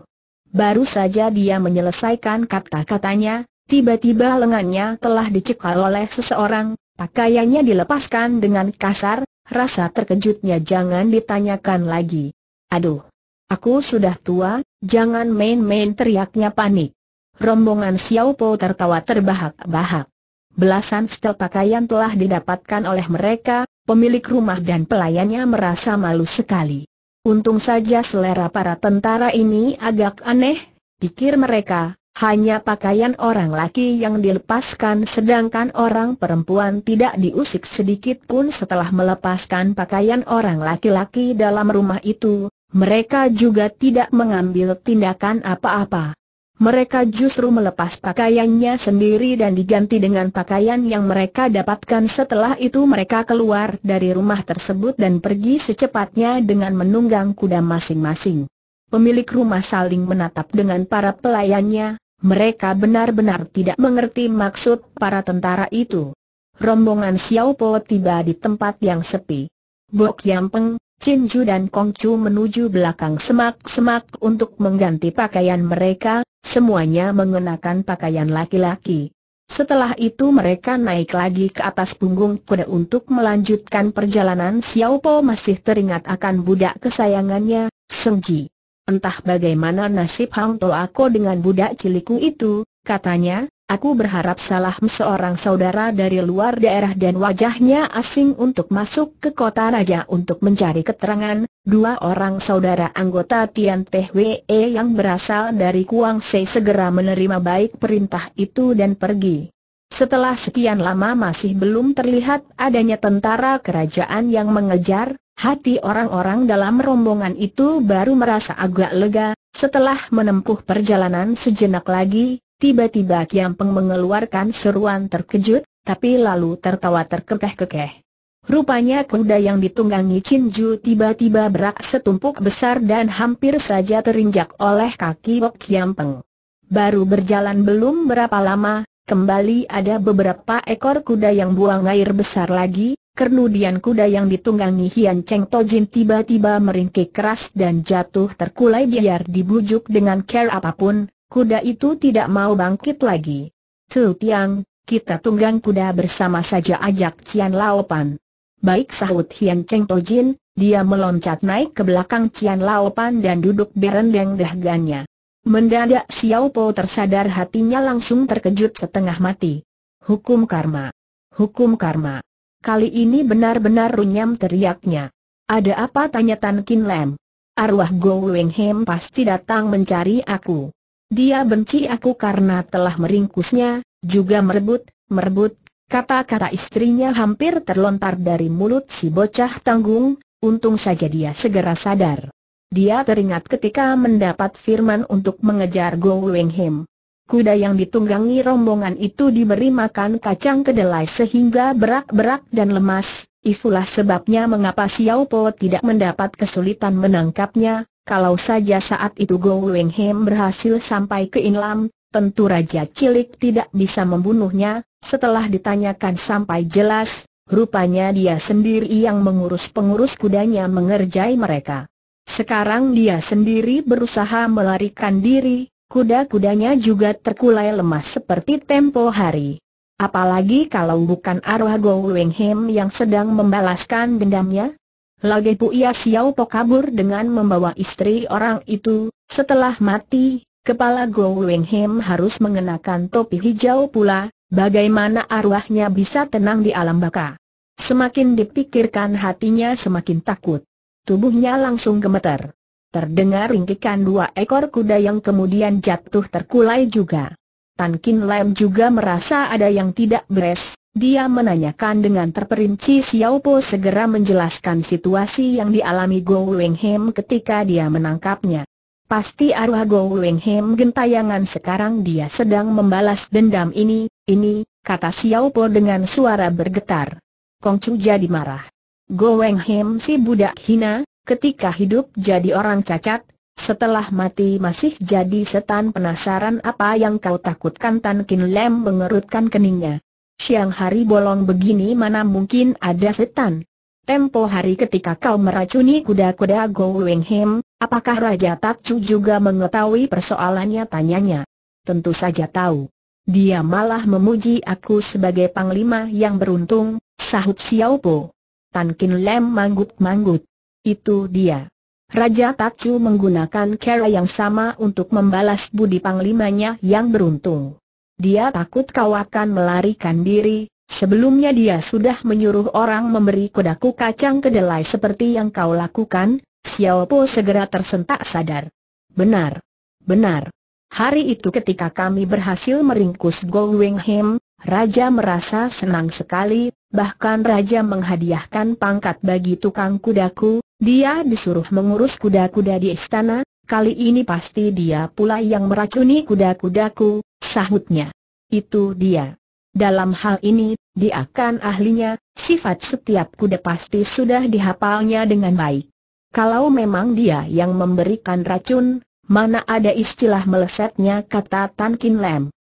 Baru saja dia menyelesaikan kata-katanya, tiba-tiba lengannya telah dicekal oleh seseorang, pakaiannya dilepaskan dengan kasar, rasa terkejutnya jangan ditanyakan lagi. Aduh, aku sudah tua, jangan main-main teriaknya panik. Rombongan Xiao Po tertawa terbahak-bahak. Belasan setel pakaian telah didapatkan oleh mereka, pemilik rumah dan pelayannya merasa malu sekali. Untung saja selera para tentara ini agak aneh, pikir mereka, hanya pakaian orang laki yang dilepaskan sedangkan orang perempuan tidak diusik sedikit pun setelah melepaskan pakaian orang laki-laki dalam rumah itu, mereka juga tidak mengambil tindakan apa-apa mereka justru melepas pakaiannya sendiri dan diganti dengan pakaian yang mereka dapatkan setelah itu mereka keluar dari rumah tersebut dan pergi secepatnya dengan menunggang kuda masing-masing. Pemilik rumah saling menatap dengan para pelayannya, mereka benar-benar tidak mengerti maksud para tentara itu. Rombongan Xiao Po tiba di tempat yang sepi. Bok Yampeng, Chin Chu dan Kong Chu menuju belakang semak-semak untuk mengganti pakaian mereka, semuanya mengenakan pakaian laki-laki. Setelah itu mereka naik lagi ke atas punggung kuda untuk melanjutkan perjalanan Xiao Po masih teringat akan budak kesayangannya, Seng Ji. Entah bagaimana nasib Hang Toako dengan budak ciliku itu, katanya, Aku berharap salah seorang saudara dari luar daerah dan wajahnya asing untuk masuk ke kota raja untuk mencari keterangan. Dua orang saudara anggota Tian Teh Wee yang berasal dari Kuang Se segera menerima baik perintah itu dan pergi. Setelah sekian lama masih belum terlihat adanya tentara kerajaan yang mengejar, hati orang-orang dalam rombongan itu baru merasa agak lega, setelah menempuh perjalanan sejenak lagi, Tiba-tiba Peng mengeluarkan seruan terkejut, tapi lalu tertawa terkekeh-kekeh. Rupanya kuda yang ditunggangi Chin Ju tiba-tiba berak setumpuk besar dan hampir saja terinjak oleh kaki Bok Peng. Baru berjalan belum berapa lama, kembali ada beberapa ekor kuda yang buang air besar lagi, kernudian kuda yang ditunggangi Hian Cheng Tojin tiba-tiba meringkik keras dan jatuh terkulai biar dibujuk dengan care apapun, kuda itu tidak mau bangkit lagi. Tu Tiang, kita tunggang kuda bersama saja ajak Cian Laopan. Baik sahut Hian Cheng Tojin, dia meloncat naik ke belakang Cian Laopan dan duduk berendeng dahaganya. Mendadak Xiao Po tersadar hatinya langsung terkejut setengah mati. Hukum karma. Hukum karma. Kali ini benar-benar runyam teriaknya. Ada apa tanya Tan Kin Lam? Arwah Go Weng Hem pasti datang mencari aku. Dia benci aku karena telah meringkusnya, juga merebut, merebut, kata-kata istrinya hampir terlontar dari mulut si bocah tanggung, untung saja dia segera sadar. Dia teringat ketika mendapat firman untuk mengejar Go Him. Kuda yang ditunggangi rombongan itu diberi makan kacang kedelai sehingga berak-berak dan lemas, Itulah sebabnya mengapa Xiao Po tidak mendapat kesulitan menangkapnya, kalau saja saat itu Go Weng Hem berhasil sampai ke Inlam, tentu Raja Cilik tidak bisa membunuhnya. Setelah ditanyakan sampai jelas, rupanya dia sendiri yang mengurus pengurus kudanya mengerjai mereka. Sekarang dia sendiri berusaha melarikan diri, kuda-kudanya juga terkulai lemas seperti tempo hari. Apalagi kalau bukan arwah Go Weng Hem yang sedang membalaskan dendamnya, Lage ia Xiao Po kabur dengan membawa istri orang itu, setelah mati, kepala Go Weng Hem harus mengenakan topi hijau pula, bagaimana arwahnya bisa tenang di alam baka. Semakin dipikirkan hatinya semakin takut. Tubuhnya langsung gemeter. Terdengar ringkikan dua ekor kuda yang kemudian jatuh terkulai juga. Tan Kin Lam juga merasa ada yang tidak beres, dia menanyakan dengan terperinci Xiao Po segera menjelaskan situasi yang dialami Go Wenghem ketika dia menangkapnya. Pasti arwah Go Wenghem gentayangan sekarang dia sedang membalas dendam ini, ini, kata Xiao Po dengan suara bergetar. Kong Chu jadi marah. Go Wenghem si budak hina, ketika hidup jadi orang cacat, setelah mati masih jadi setan penasaran apa yang kau takutkan Tan Kin Lem mengerutkan keningnya. Siang hari bolong begini mana mungkin ada setan. Tempo hari ketika kau meracuni kuda-kuda Go Hem, apakah Raja Tatsu juga mengetahui persoalannya tanyanya? Tentu saja tahu. Dia malah memuji aku sebagai panglima yang beruntung, sahut Xiao Po. Tan Kin Lem manggut-manggut. Itu dia. Raja Tatsu menggunakan cara yang sama untuk membalas budi panglimanya yang beruntung. Dia takut kau akan melarikan diri, sebelumnya dia sudah menyuruh orang memberi kudaku kacang kedelai seperti yang kau lakukan, Xiao Po segera tersentak sadar. Benar. Benar. Hari itu ketika kami berhasil meringkus Go Hem, Raja merasa senang sekali, bahkan Raja menghadiahkan pangkat bagi tukang kudaku, dia disuruh mengurus kuda-kuda di istana, kali ini pasti dia pula yang meracuni kuda-kudaku, Sahutnya. Itu dia. Dalam hal ini, dia akan ahlinya, sifat setiap kuda pasti sudah dihafalnya dengan baik. Kalau memang dia yang memberikan racun, mana ada istilah melesetnya kata Tan Kin Lem.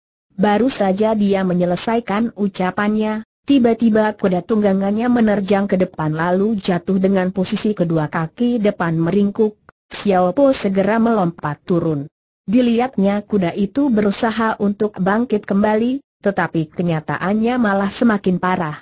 Baru saja dia menyelesaikan ucapannya, tiba-tiba kuda tunggangannya menerjang ke depan lalu jatuh dengan posisi kedua kaki depan meringkuk, Xiao Po segera melompat turun. Dilihatnya kuda itu berusaha untuk bangkit kembali, tetapi kenyataannya malah semakin parah.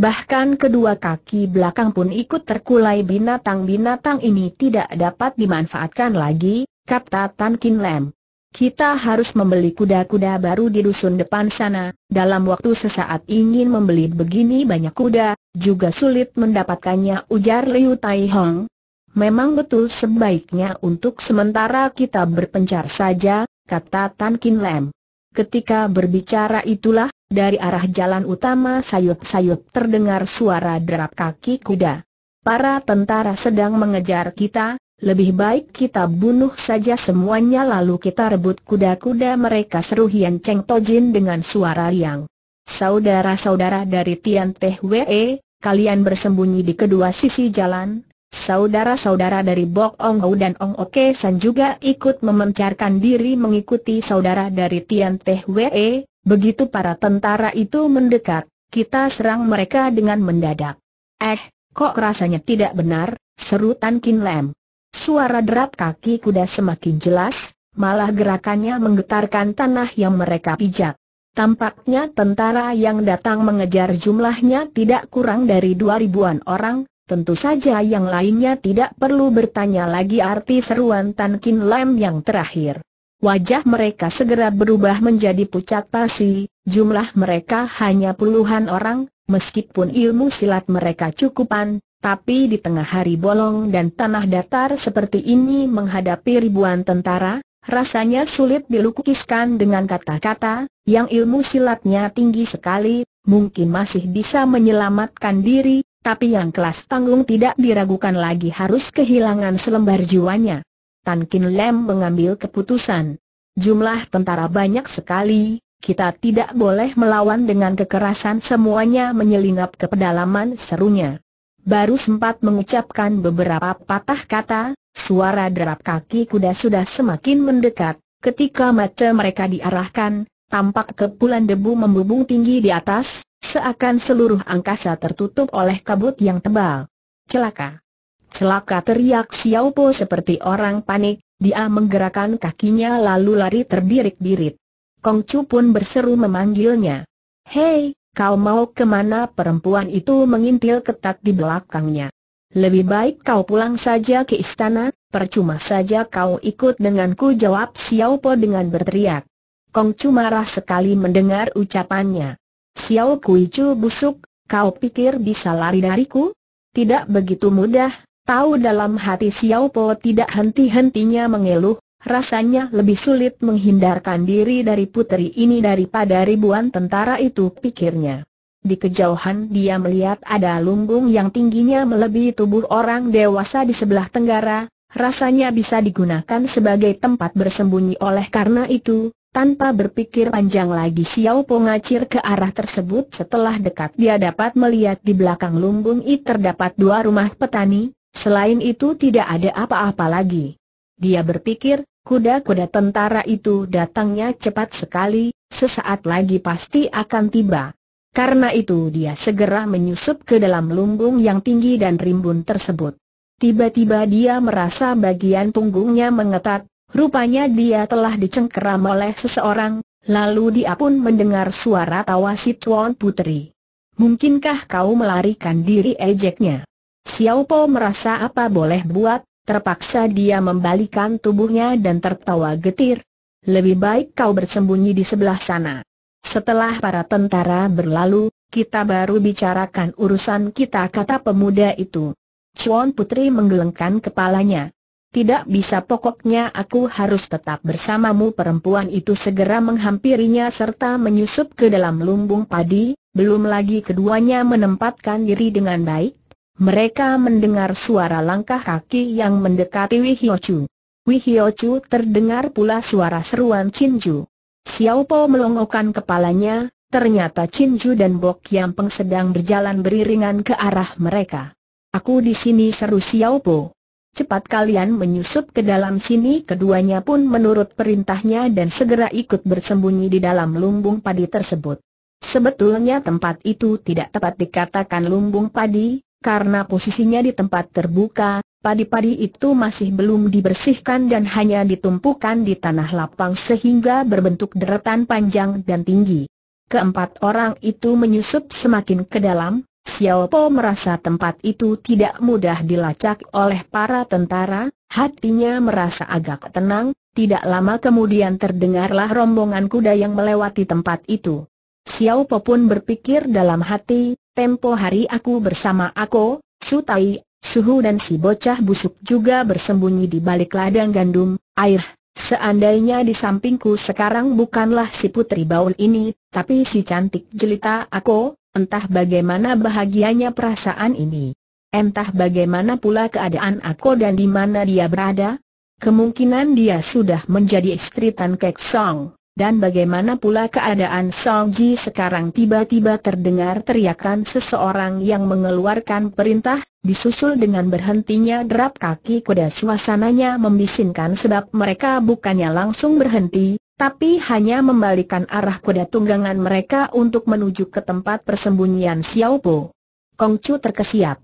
Bahkan kedua kaki belakang pun ikut terkulai binatang-binatang ini tidak dapat dimanfaatkan lagi, kata Tan Kin Lam. Kita harus membeli kuda-kuda baru di dusun depan sana, dalam waktu sesaat ingin membeli begini banyak kuda, juga sulit mendapatkannya ujar Liu Tai Hong, Memang betul sebaiknya untuk sementara kita berpencar saja, kata Tan Kin Lam. Ketika berbicara itulah, dari arah jalan utama sayup-sayup terdengar suara derap kaki kuda. Para tentara sedang mengejar kita, lebih baik kita bunuh saja semuanya lalu kita rebut kuda-kuda mereka seru Hian Cheng Tojin dengan suara riang. Saudara-saudara dari Tian Teh We, kalian bersembunyi di kedua sisi jalan, Saudara-saudara dari Bok Ong Ho dan Ong Oke San juga ikut memencarkan diri mengikuti saudara dari Tian Teh We. Begitu para tentara itu mendekat, kita serang mereka dengan mendadak. Eh, kok rasanya tidak benar, seru Tan Kin Lam. Suara derap kaki kuda semakin jelas, malah gerakannya menggetarkan tanah yang mereka pijak. Tampaknya tentara yang datang mengejar jumlahnya tidak kurang dari dua ribuan orang, Tentu saja yang lainnya tidak perlu bertanya lagi arti seruan Tan Kin Lam yang terakhir. Wajah mereka segera berubah menjadi pucat pasi, jumlah mereka hanya puluhan orang, meskipun ilmu silat mereka cukupan, tapi di tengah hari bolong dan tanah datar seperti ini menghadapi ribuan tentara, rasanya sulit dilukiskan dengan kata-kata, yang ilmu silatnya tinggi sekali, mungkin masih bisa menyelamatkan diri, tapi yang kelas tanggung tidak diragukan lagi harus kehilangan selembar jiwanya. Tan Kin Lem mengambil keputusan. Jumlah tentara banyak sekali, kita tidak boleh melawan dengan kekerasan semuanya menyelinap ke pedalaman serunya. Baru sempat mengucapkan beberapa patah kata, suara derap kaki kuda sudah semakin mendekat, ketika mata mereka diarahkan, tampak kepulan debu membubung tinggi di atas, Seakan seluruh angkasa tertutup oleh kabut yang tebal. Celaka! Celaka teriak Xiao Po seperti orang panik, dia menggerakkan kakinya lalu lari terbirik-birit. Kong Chu pun berseru memanggilnya. Hei, kau mau kemana perempuan itu mengintil ketat di belakangnya. Lebih baik kau pulang saja ke istana, percuma saja kau ikut denganku jawab Xiao Po dengan berteriak. Kong Chu marah sekali mendengar ucapannya. Xiao Kui Chu busuk, kau pikir bisa lari dariku? Tidak begitu mudah, tahu dalam hati Xiao Po tidak henti-hentinya mengeluh, rasanya lebih sulit menghindarkan diri dari putri ini daripada ribuan tentara itu pikirnya. Di kejauhan dia melihat ada lumbung yang tingginya melebihi tubuh orang dewasa di sebelah tenggara, rasanya bisa digunakan sebagai tempat bersembunyi oleh karena itu, tanpa berpikir panjang lagi Xiao Po ngacir ke arah tersebut setelah dekat dia dapat melihat di belakang lumbung I terdapat dua rumah petani, selain itu tidak ada apa-apa lagi. Dia berpikir, kuda-kuda tentara itu datangnya cepat sekali, sesaat lagi pasti akan tiba. Karena itu dia segera menyusup ke dalam lumbung yang tinggi dan rimbun tersebut. Tiba-tiba dia merasa bagian punggungnya mengetat, Rupanya dia telah dicengkeram oleh seseorang, lalu dia pun mendengar suara tawa si Tuan Putri. Mungkinkah kau melarikan diri ejeknya? Xiao Po merasa apa boleh buat, terpaksa dia membalikan tubuhnya dan tertawa getir. Lebih baik kau bersembunyi di sebelah sana. Setelah para tentara berlalu, kita baru bicarakan urusan kita kata pemuda itu. Chuan Putri menggelengkan kepalanya. Tidak bisa pokoknya aku harus tetap bersamamu perempuan itu segera menghampirinya serta menyusup ke dalam lumbung padi, belum lagi keduanya menempatkan diri dengan baik. Mereka mendengar suara langkah kaki yang mendekati Wihiochu. Wihiochu terdengar pula suara seruan Cinju. Xiao Po melongokkan kepalanya, ternyata Cinju dan Bok Yampeng sedang berjalan beriringan ke arah mereka. Aku di sini seru Xiao Po cepat kalian menyusup ke dalam sini Keduanya pun menurut perintahnya dan segera ikut bersembunyi di dalam lumbung padi tersebut Sebetulnya tempat itu tidak tepat dikatakan lumbung padi, karena posisinya di tempat terbuka, padi-padi itu masih belum dibersihkan dan hanya ditumpukan di tanah lapang sehingga berbentuk deretan panjang dan tinggi Keempat orang itu menyusup semakin ke dalam, Xiao Po merasa tempat itu tidak mudah dilacak oleh para tentara, hatinya merasa agak tenang, tidak lama kemudian terdengarlah rombongan kuda yang melewati tempat itu. Xiao Po pun berpikir dalam hati, tempo hari aku bersama aku, Sutai, Suhu dan si bocah busuk juga bersembunyi di balik ladang gandum, air, seandainya di sampingku sekarang bukanlah si putri baul ini, tapi si cantik jelita aku, Entah bagaimana bahagianya perasaan ini. Entah bagaimana pula keadaan aku dan di mana dia berada. Kemungkinan dia sudah menjadi istri Tan Kek Song. Dan bagaimana pula keadaan Song Ji sekarang tiba-tiba terdengar teriakan seseorang yang mengeluarkan perintah, disusul dengan berhentinya derap kaki kuda suasananya membisinkan sebab mereka bukannya langsung berhenti, tapi hanya membalikan arah kuda tunggangan mereka untuk menuju ke tempat persembunyian Xiao Po. Kong Chu terkesiap.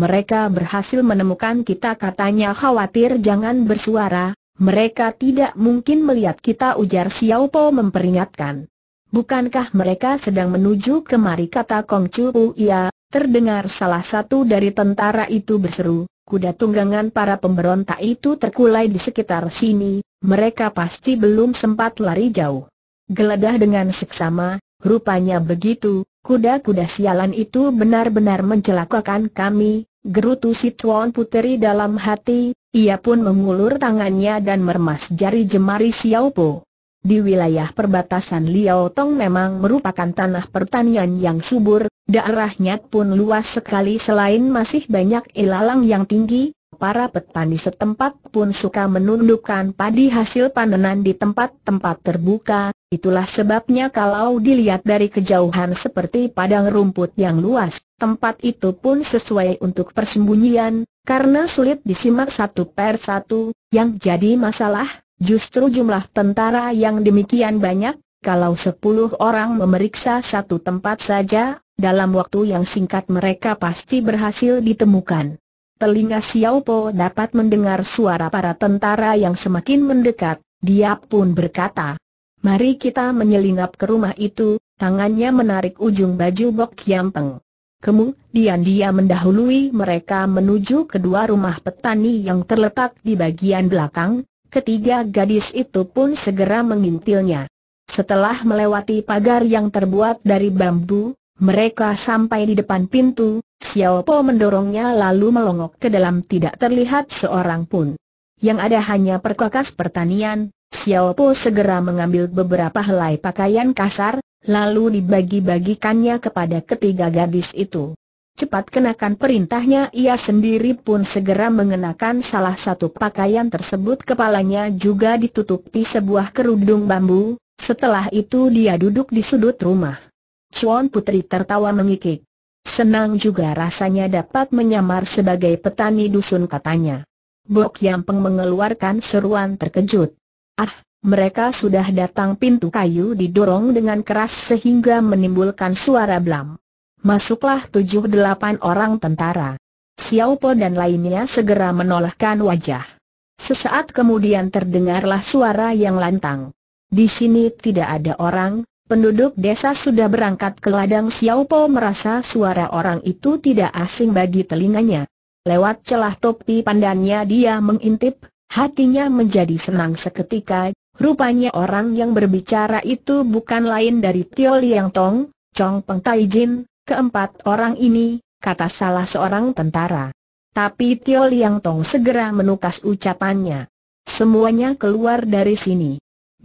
Mereka berhasil menemukan kita katanya khawatir jangan bersuara, mereka tidak mungkin melihat kita ujar Xiao Po memperingatkan. Bukankah mereka sedang menuju kemari kata Kong Chu. iya, terdengar salah satu dari tentara itu berseru, kuda tunggangan para pemberontak itu terkulai di sekitar sini, mereka pasti belum sempat lari jauh. Geledah dengan seksama, rupanya begitu, kuda-kuda sialan itu benar-benar mencelakakan kami, gerutu si Tuan Puteri dalam hati, ia pun mengulur tangannya dan meremas jari jemari Xiao Po. Di wilayah perbatasan Liao Tong memang merupakan tanah pertanian yang subur, daerahnya pun luas sekali selain masih banyak ilalang yang tinggi, para petani setempat pun suka menundukkan padi hasil panenan di tempat-tempat terbuka, itulah sebabnya kalau dilihat dari kejauhan seperti padang rumput yang luas, tempat itu pun sesuai untuk persembunyian, karena sulit disimak satu per satu, yang jadi masalah, justru jumlah tentara yang demikian banyak, kalau sepuluh orang memeriksa satu tempat saja, dalam waktu yang singkat mereka pasti berhasil ditemukan telinga Xiao Po dapat mendengar suara para tentara yang semakin mendekat, dia pun berkata, Mari kita menyelinap ke rumah itu, tangannya menarik ujung baju Bok Yampeng. teng. Kemudian dia mendahului mereka menuju kedua rumah petani yang terletak di bagian belakang, ketiga gadis itu pun segera mengintilnya. Setelah melewati pagar yang terbuat dari bambu, mereka sampai di depan pintu, Xiao Po mendorongnya lalu melongok ke dalam tidak terlihat seorang pun. Yang ada hanya perkakas pertanian, Xiao Po segera mengambil beberapa helai pakaian kasar, lalu dibagi-bagikannya kepada ketiga gadis itu. Cepat kenakan perintahnya ia sendiri pun segera mengenakan salah satu pakaian tersebut kepalanya juga ditutupi sebuah kerudung bambu, setelah itu dia duduk di sudut rumah. Chuan Putri tertawa mengikik. Senang juga rasanya dapat menyamar sebagai petani dusun katanya. Bok Yampeng mengeluarkan seruan terkejut. Ah, mereka sudah datang pintu kayu didorong dengan keras sehingga menimbulkan suara blam. Masuklah tujuh delapan orang tentara. Xiaopo dan lainnya segera menolakkan wajah. Sesaat kemudian terdengarlah suara yang lantang. Di sini tidak ada orang, Penduduk desa sudah berangkat ke ladang Xiaopo merasa suara orang itu tidak asing bagi telinganya. Lewat celah topi pandannya dia mengintip, hatinya menjadi senang seketika, rupanya orang yang berbicara itu bukan lain dari Tio Liang Tong, Chong Peng Tai Jin, keempat orang ini, kata salah seorang tentara. Tapi Tio Liang Tong segera menukas ucapannya. Semuanya keluar dari sini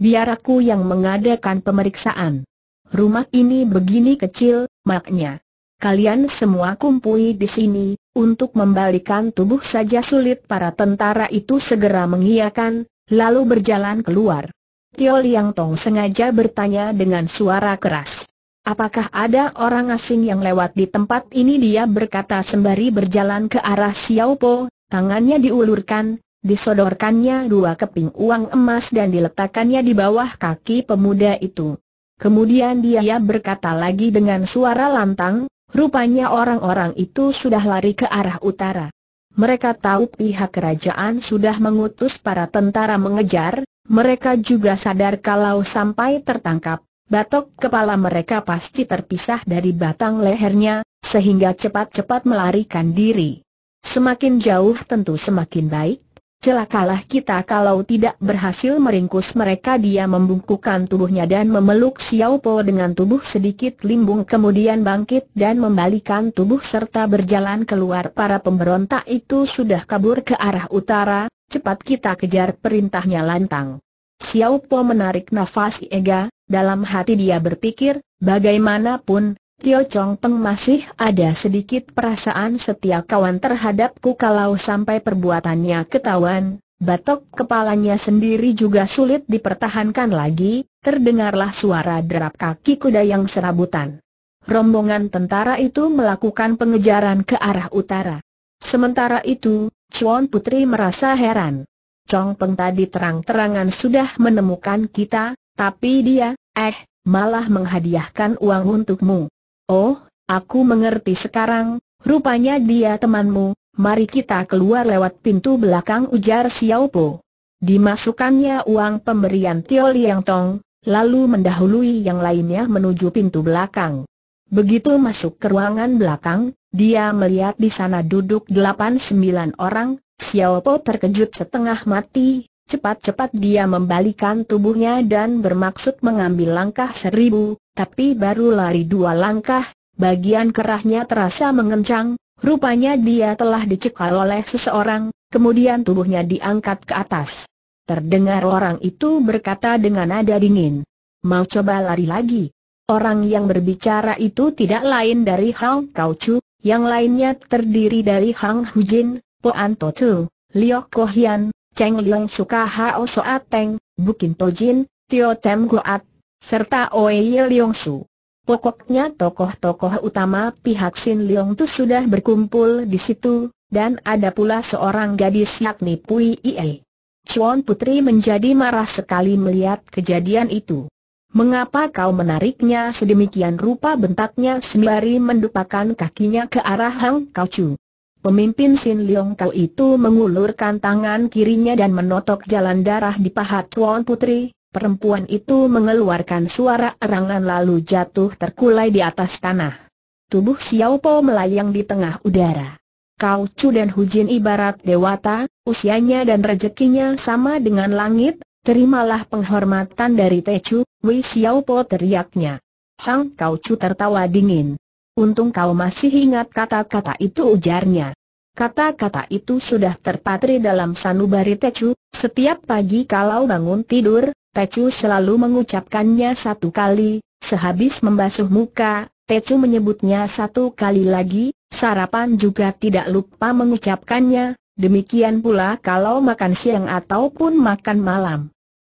biar aku yang mengadakan pemeriksaan. Rumah ini begini kecil, maknya. Kalian semua kumpul di sini, untuk membalikan tubuh saja sulit para tentara itu segera mengiakan, lalu berjalan keluar. Tio Liang Tong sengaja bertanya dengan suara keras. Apakah ada orang asing yang lewat di tempat ini dia berkata sembari berjalan ke arah Xiao Po, tangannya diulurkan, disodorkannya dua keping uang emas dan diletakkannya di bawah kaki pemuda itu. Kemudian dia berkata lagi dengan suara lantang, rupanya orang-orang itu sudah lari ke arah utara. Mereka tahu pihak kerajaan sudah mengutus para tentara mengejar, mereka juga sadar kalau sampai tertangkap, batok kepala mereka pasti terpisah dari batang lehernya, sehingga cepat-cepat melarikan diri. Semakin jauh tentu semakin baik, celakalah kita kalau tidak berhasil meringkus mereka dia membungkukkan tubuhnya dan memeluk Xiao Po dengan tubuh sedikit limbung kemudian bangkit dan membalikan tubuh serta berjalan keluar para pemberontak itu sudah kabur ke arah utara, cepat kita kejar perintahnya lantang. Xiao Po menarik nafas Ega, dalam hati dia berpikir, bagaimanapun, Tio Chong Peng masih ada sedikit perasaan setia kawan terhadapku kalau sampai perbuatannya ketahuan, batok kepalanya sendiri juga sulit dipertahankan lagi, terdengarlah suara derap kaki kuda yang serabutan. Rombongan tentara itu melakukan pengejaran ke arah utara. Sementara itu, Chuan Putri merasa heran. Chong Peng tadi terang-terangan sudah menemukan kita, tapi dia, eh, malah menghadiahkan uang untukmu. Oh, aku mengerti sekarang, rupanya dia temanmu, mari kita keluar lewat pintu belakang ujar Xiao Po. Dimasukkannya uang pemberian Tio Liang Tong, lalu mendahului yang lainnya menuju pintu belakang. Begitu masuk ke ruangan belakang, dia melihat di sana duduk delapan sembilan orang, Xiao Po terkejut setengah mati, cepat-cepat dia membalikan tubuhnya dan bermaksud mengambil langkah seribu, tapi baru lari dua langkah, bagian kerahnya terasa mengencang, rupanya dia telah dicekal oleh seseorang, kemudian tubuhnya diangkat ke atas. Terdengar orang itu berkata dengan nada dingin. Mau coba lari lagi? Orang yang berbicara itu tidak lain dari Hang Chu, yang lainnya terdiri dari Hang Jin, Po Anto Tu, Liok Kohian, Cheng Liong Suka Hao Soa Teng, Bukin Jin, Tio Tem Goat, serta Oe Ye Leong Su. Pokoknya tokoh-tokoh utama pihak Sin Leong Tu sudah berkumpul di situ, dan ada pula seorang gadis yakni Pui Ie. Chuan Putri menjadi marah sekali melihat kejadian itu. Mengapa kau menariknya sedemikian rupa bentaknya sembari mendupakan kakinya ke arah Hang Kau Chu. Pemimpin Sin Leong Kau itu mengulurkan tangan kirinya dan menotok jalan darah di paha Chuan Putri, Perempuan itu mengeluarkan suara erangan lalu jatuh terkulai di atas tanah. Tubuh Xiao Po melayang di tengah udara. Kau Chu dan Hu Jin ibarat dewata, usianya dan rezekinya sama dengan langit, terimalah penghormatan dari Te Chu. Wei Xiao Po teriaknya. Hang Kau Chu tertawa dingin. Untung kau masih ingat kata-kata itu ujarnya. Kata-kata itu sudah terpatri dalam sanubari Tecu, setiap pagi kalau bangun tidur, Tecu selalu mengucapkannya satu kali, sehabis membasuh muka, Tecu menyebutnya satu kali lagi, sarapan juga tidak lupa mengucapkannya, demikian pula kalau makan siang ataupun makan malam.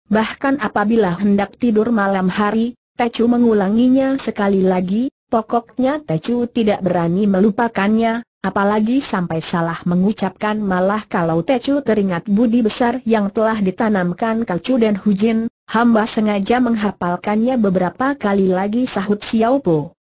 Bahkan apabila hendak tidur malam hari, Tecu mengulanginya sekali lagi, pokoknya Tecu tidak berani melupakannya, Apalagi sampai salah mengucapkan malah kalau Tecu teringat budi besar yang telah ditanamkan Kacu dan Hujin, hamba sengaja menghafalkannya beberapa kali lagi sahut Xiao Xiaopo.